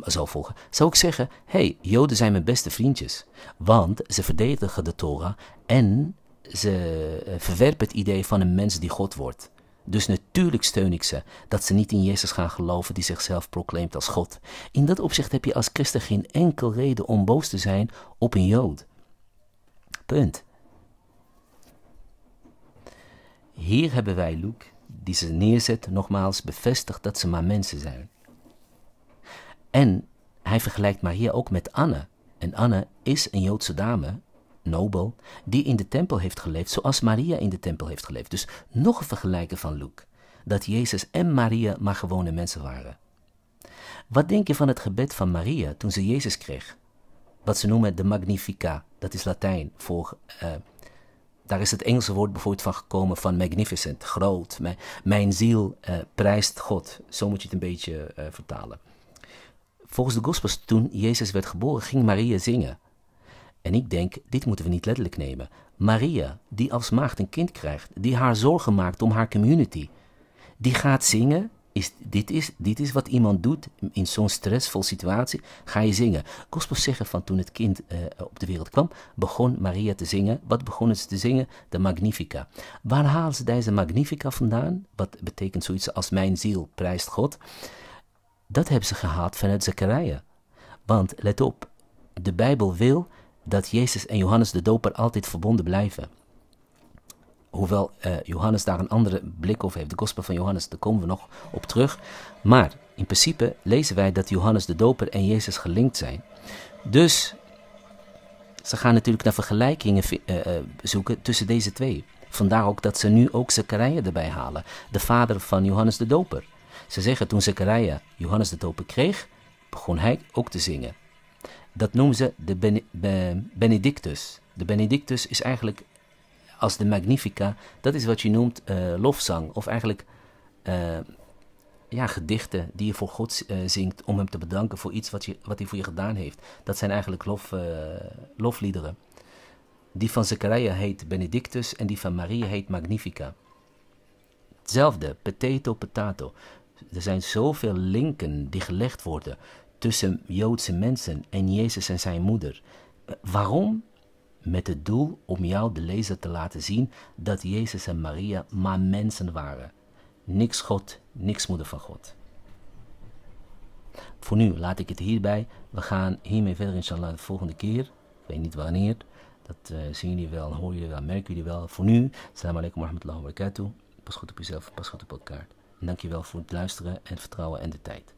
A: zou volgen, zou ik zeggen: hé, hey, Joden zijn mijn beste vriendjes. Want ze verdedigen de Torah en ze eh, verwerpen het idee van een mens die God wordt. Dus natuurlijk steun ik ze dat ze niet in Jezus gaan geloven die zichzelf proclaimt als God. In dat opzicht heb je als christen geen enkel reden om boos te zijn op een Jood. Punt. Hier hebben wij Luke, die ze neerzet, nogmaals bevestigt dat ze maar mensen zijn. En hij vergelijkt maar hier ook met Anne. En Anne is een Joodse dame nobel, die in de tempel heeft geleefd zoals Maria in de tempel heeft geleefd. Dus nog een vergelijken van Luke, dat Jezus en Maria maar gewone mensen waren. Wat denk je van het gebed van Maria toen ze Jezus kreeg? Wat ze noemen de Magnifica, dat is Latijn voor... Eh, daar is het Engelse woord bijvoorbeeld van gekomen van magnificent, groot. Mijn, ziel eh, prijst God. Zo moet je het een beetje eh, vertalen. Volgens de Gospels, toen Jezus werd geboren, ging Maria zingen. En ik denk, dit moeten we niet letterlijk nemen. Maria, die als maagd een kind krijgt, die haar zorgen maakt om haar community, die gaat zingen. Is, dit, is, dit is wat iemand doet in zo'n stressvol situatie. Ga je zingen. Gospels zeggen van toen het kind eh, op de wereld kwam, begon Maria te zingen. Wat begonnen ze te zingen? De Magnifica. Waar halen ze deze Magnifica vandaan? Wat betekent zoiets als mijn ziel prijst God? Dat hebben ze gehaald vanuit Zechariah. Want let op, de Bijbel wil dat Jezus en Johannes de Doper altijd verbonden blijven. Hoewel eh, Johannes daar een andere blik over heeft. De gospel van Johannes, daar komen we nog op terug. Maar in principe lezen wij dat Johannes de Doper en Jezus gelinkt zijn. Dus ze gaan natuurlijk naar vergelijkingen eh, eh, zoeken tussen deze twee. Vandaar ook dat ze nu ook Zechariah erbij halen, de vader van Johannes de Doper. Ze zeggen toen Zecharia Johannes de Doper kreeg, begon hij ook te zingen. Dat noemen ze de Benedictus. De Benedictus is eigenlijk als de Magnifica, dat is wat je noemt uh, lofzang. Of eigenlijk eh, ja, gedichten die je voor God eh, zingt om hem te bedanken voor iets wat, je, wat hij voor je gedaan heeft. Dat zijn eigenlijk lof, lofliederen. Die van Zechariah heet Benedictus en die van Maria heet Magnifica. Hetzelfde, potato, potato. Er zijn zoveel linken die gelegd worden tussen Joodse mensen en Jezus en zijn moeder. Waarom? Met het doel om jou, de lezer, te laten zien dat Jezus en Maria maar mensen waren. Niks God, niks moeder van God. Voor nu laat ik het hierbij. We gaan hiermee verder, inshallah, de volgende keer. Ik weet niet wanneer. Dat eh, zien jullie wel, horen jullie wel, merken jullie wel. Voor nu, salam alaikum wa rahmatullahi wa barakatuh. Pas goed op jezelf, pas goed op elkaar. En dankjewel voor het luisteren en het vertrouwen en de tijd.